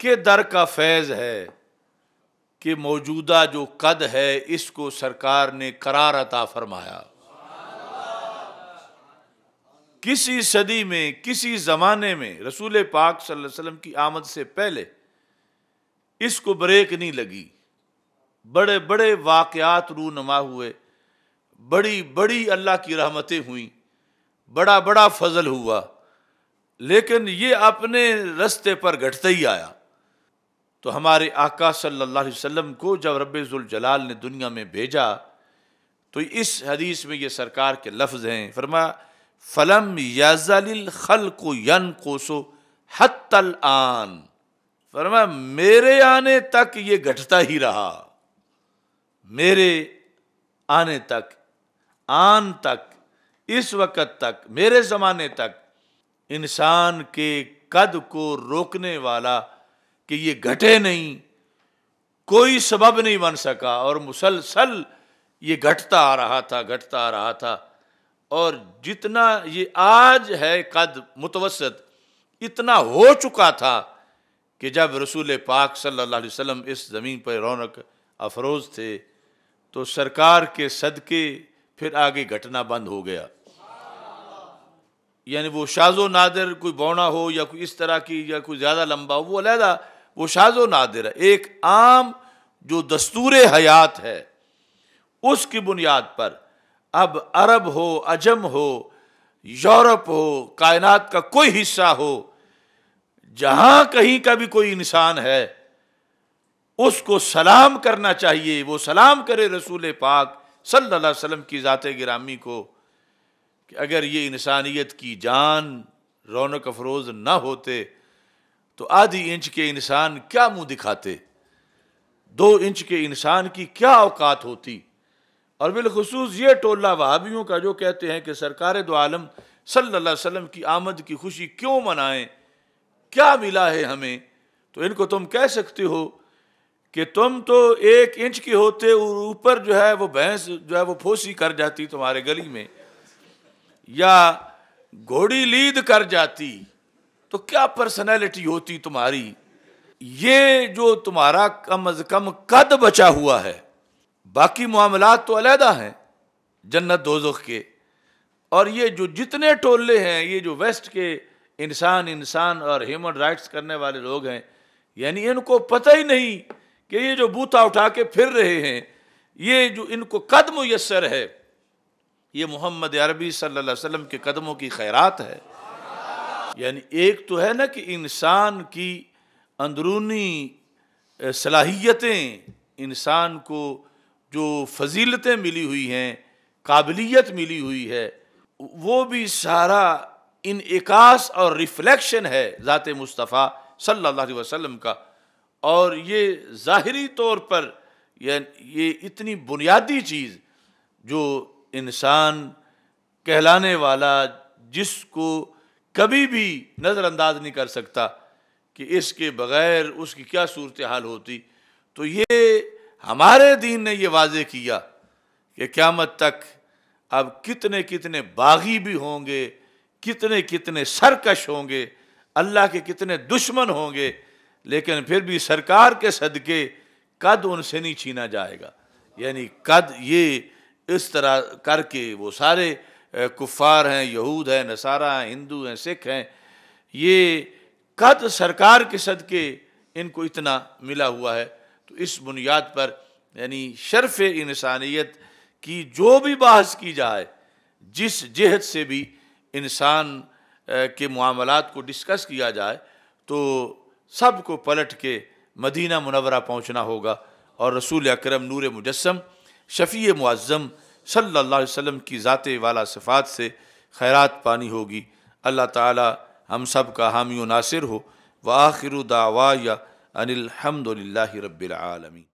के दर का फैज़ है कि मौजूदा जो कद है इसको सरकार ने करार अता फरमाया किसी सदी में किसी ज़माने में रसूल पाक सल्लल्लाहु अलैहि वसल्लम की आमद से पहले इसको ब्रेक नहीं लगी बड़े बड़े वाकयात रूनमा हुए बड़ी बड़ी अल्लाह की रहमतें हुई बड़ा बड़ा फजल हुआ लेकिन ये अपने रस्ते पर घटते ही आया तो हमारे आका सल्लल्लाहु अलैहि वसल्लम को जब जलाल ने दुनिया में भेजा तो इस हदीस में ये सरकार के लफ्ज़ हैं फरमा फलम यजल खल को यन कोसो हतल आन फरमा मेरे आने तक ये घटता ही रहा मेरे आने तक आन तक इस वक्त तक मेरे ज़माने तक इंसान के कद को रोकने वाला कि ये घटे नहीं कोई सबब नहीं बन सका और मुसलसल ये घटता आ रहा था घटता आ रहा था और जितना ये आज है कद मुतवसत इतना हो चुका था कि जब रसूल पाक सल्लल्लाहु अलैहि वसल्लम इस ज़मीन पर रौनक अफरोज़ थे तो सरकार के सदके फिर आगे घटना बंद हो गया यानी वो शाजो नादिर कोई बौना हो या कोई इस तरह की या कोई ज़्यादा लंबा हो वो अलहदा वो शाजो नादिर है एक आम जो दस्तूर हयात है उसकी बुनियाद पर अब अरब हो अजम हो यूरोप हो कायनात का कोई हिस्सा हो जहाँ कहीं का भी कोई इंसान है उसको सलाम करना चाहिए वो सलाम करे रसूल पाक सल्लल्लाहु अलैहि वसल्लम की ज़ात गिरामी को कि अगर ये इंसानियत की जान रौनक अफरोज़ ना होते तो आधी इंच के इंसान क्या मुंह दिखाते दो इंच के इंसान की क्या औकात होती और बिलखसूस ये टोला वहाबियों का जो कहते हैं कि सरकार दो आलम सल्ला वसम की आमद की खुशी क्यों मनाएं क्या मिला है हमें तो इनको तुम कह सकते हो कि तुम तो एक इंच के होते ऊपर जो है वो भैंस जो है वो फोसी कर जाती तुम्हारे गली में या घोड़ी लीद कर जाती तो क्या पर्सनैलिटी होती तुम्हारी ये जो तुम्हारा कम अज कम कद बचा हुआ है बाकी मामला तो अलहदा हैं जन्नत दोजुख के और ये जो जितने टोले हैं ये जो वेस्ट के इंसान इंसान और ह्यूमन राइट्स करने वाले लोग हैं यानी इनको पता ही नहीं कि ये जो बूता उठा के फिर रहे हैं ये जो इनको कदम मैसर है ये मोहम्मद अरबी सल्ला अलैहि के कदमों की खैरात है यानी एक तो है ना कि इंसान की अंदरूनी सलाहियतें इंसान को जो फजीलतें मिली हुई हैं काबिलियत मिली हुई है वो भी सारा इनकास और रिफ्लेक्शन है ज़ात मुस्तफ़ा सल्लल्लाहु अलैहि वसल्लम का और ये ज़ाहरी तौर पर ये इतनी बुनियादी चीज़ जो इंसान कहलाने वाला जिसको कभी भी नज़रअंदाज नहीं कर सकता कि इसके बग़ैर उसकी क्या सूरत हाल होती तो ये हमारे दीन ने ये वाजे किया कि क़्यामत तक अब कितने कितने बागी भी होंगे कितने कितने सरकश होंगे अल्लाह के कितने दुश्मन होंगे लेकिन फिर भी सरकार के सदके कद उनसे नहीं छीना जाएगा यानी कद ये इस तरह करके वो सारे कुफ़ार हैं यहूद हैं नसारा हैं हिंदू हैं सिख हैं ये कद सरकार के सदके इनको इतना मिला हुआ है तो इस बुनियाद पर यानी शर्फ इंसानियत की जो भी बहस की जाए जिस जहत से भी इंसान के मामलात को डिस्कस किया जाए तो सबको पलट के मदीना मुनवरा पहुँचना होगा और रसूल अक्रम नूर मुजस्म शफ़ी मुआज़म सल्ला वसम की ज़ात वाला सफ़ात से खैरात पानी होगी अल्लाह ताली हम सब का हामी नासिर हो व आखिर दावा या अनिलहमदिल्ला रबालमीन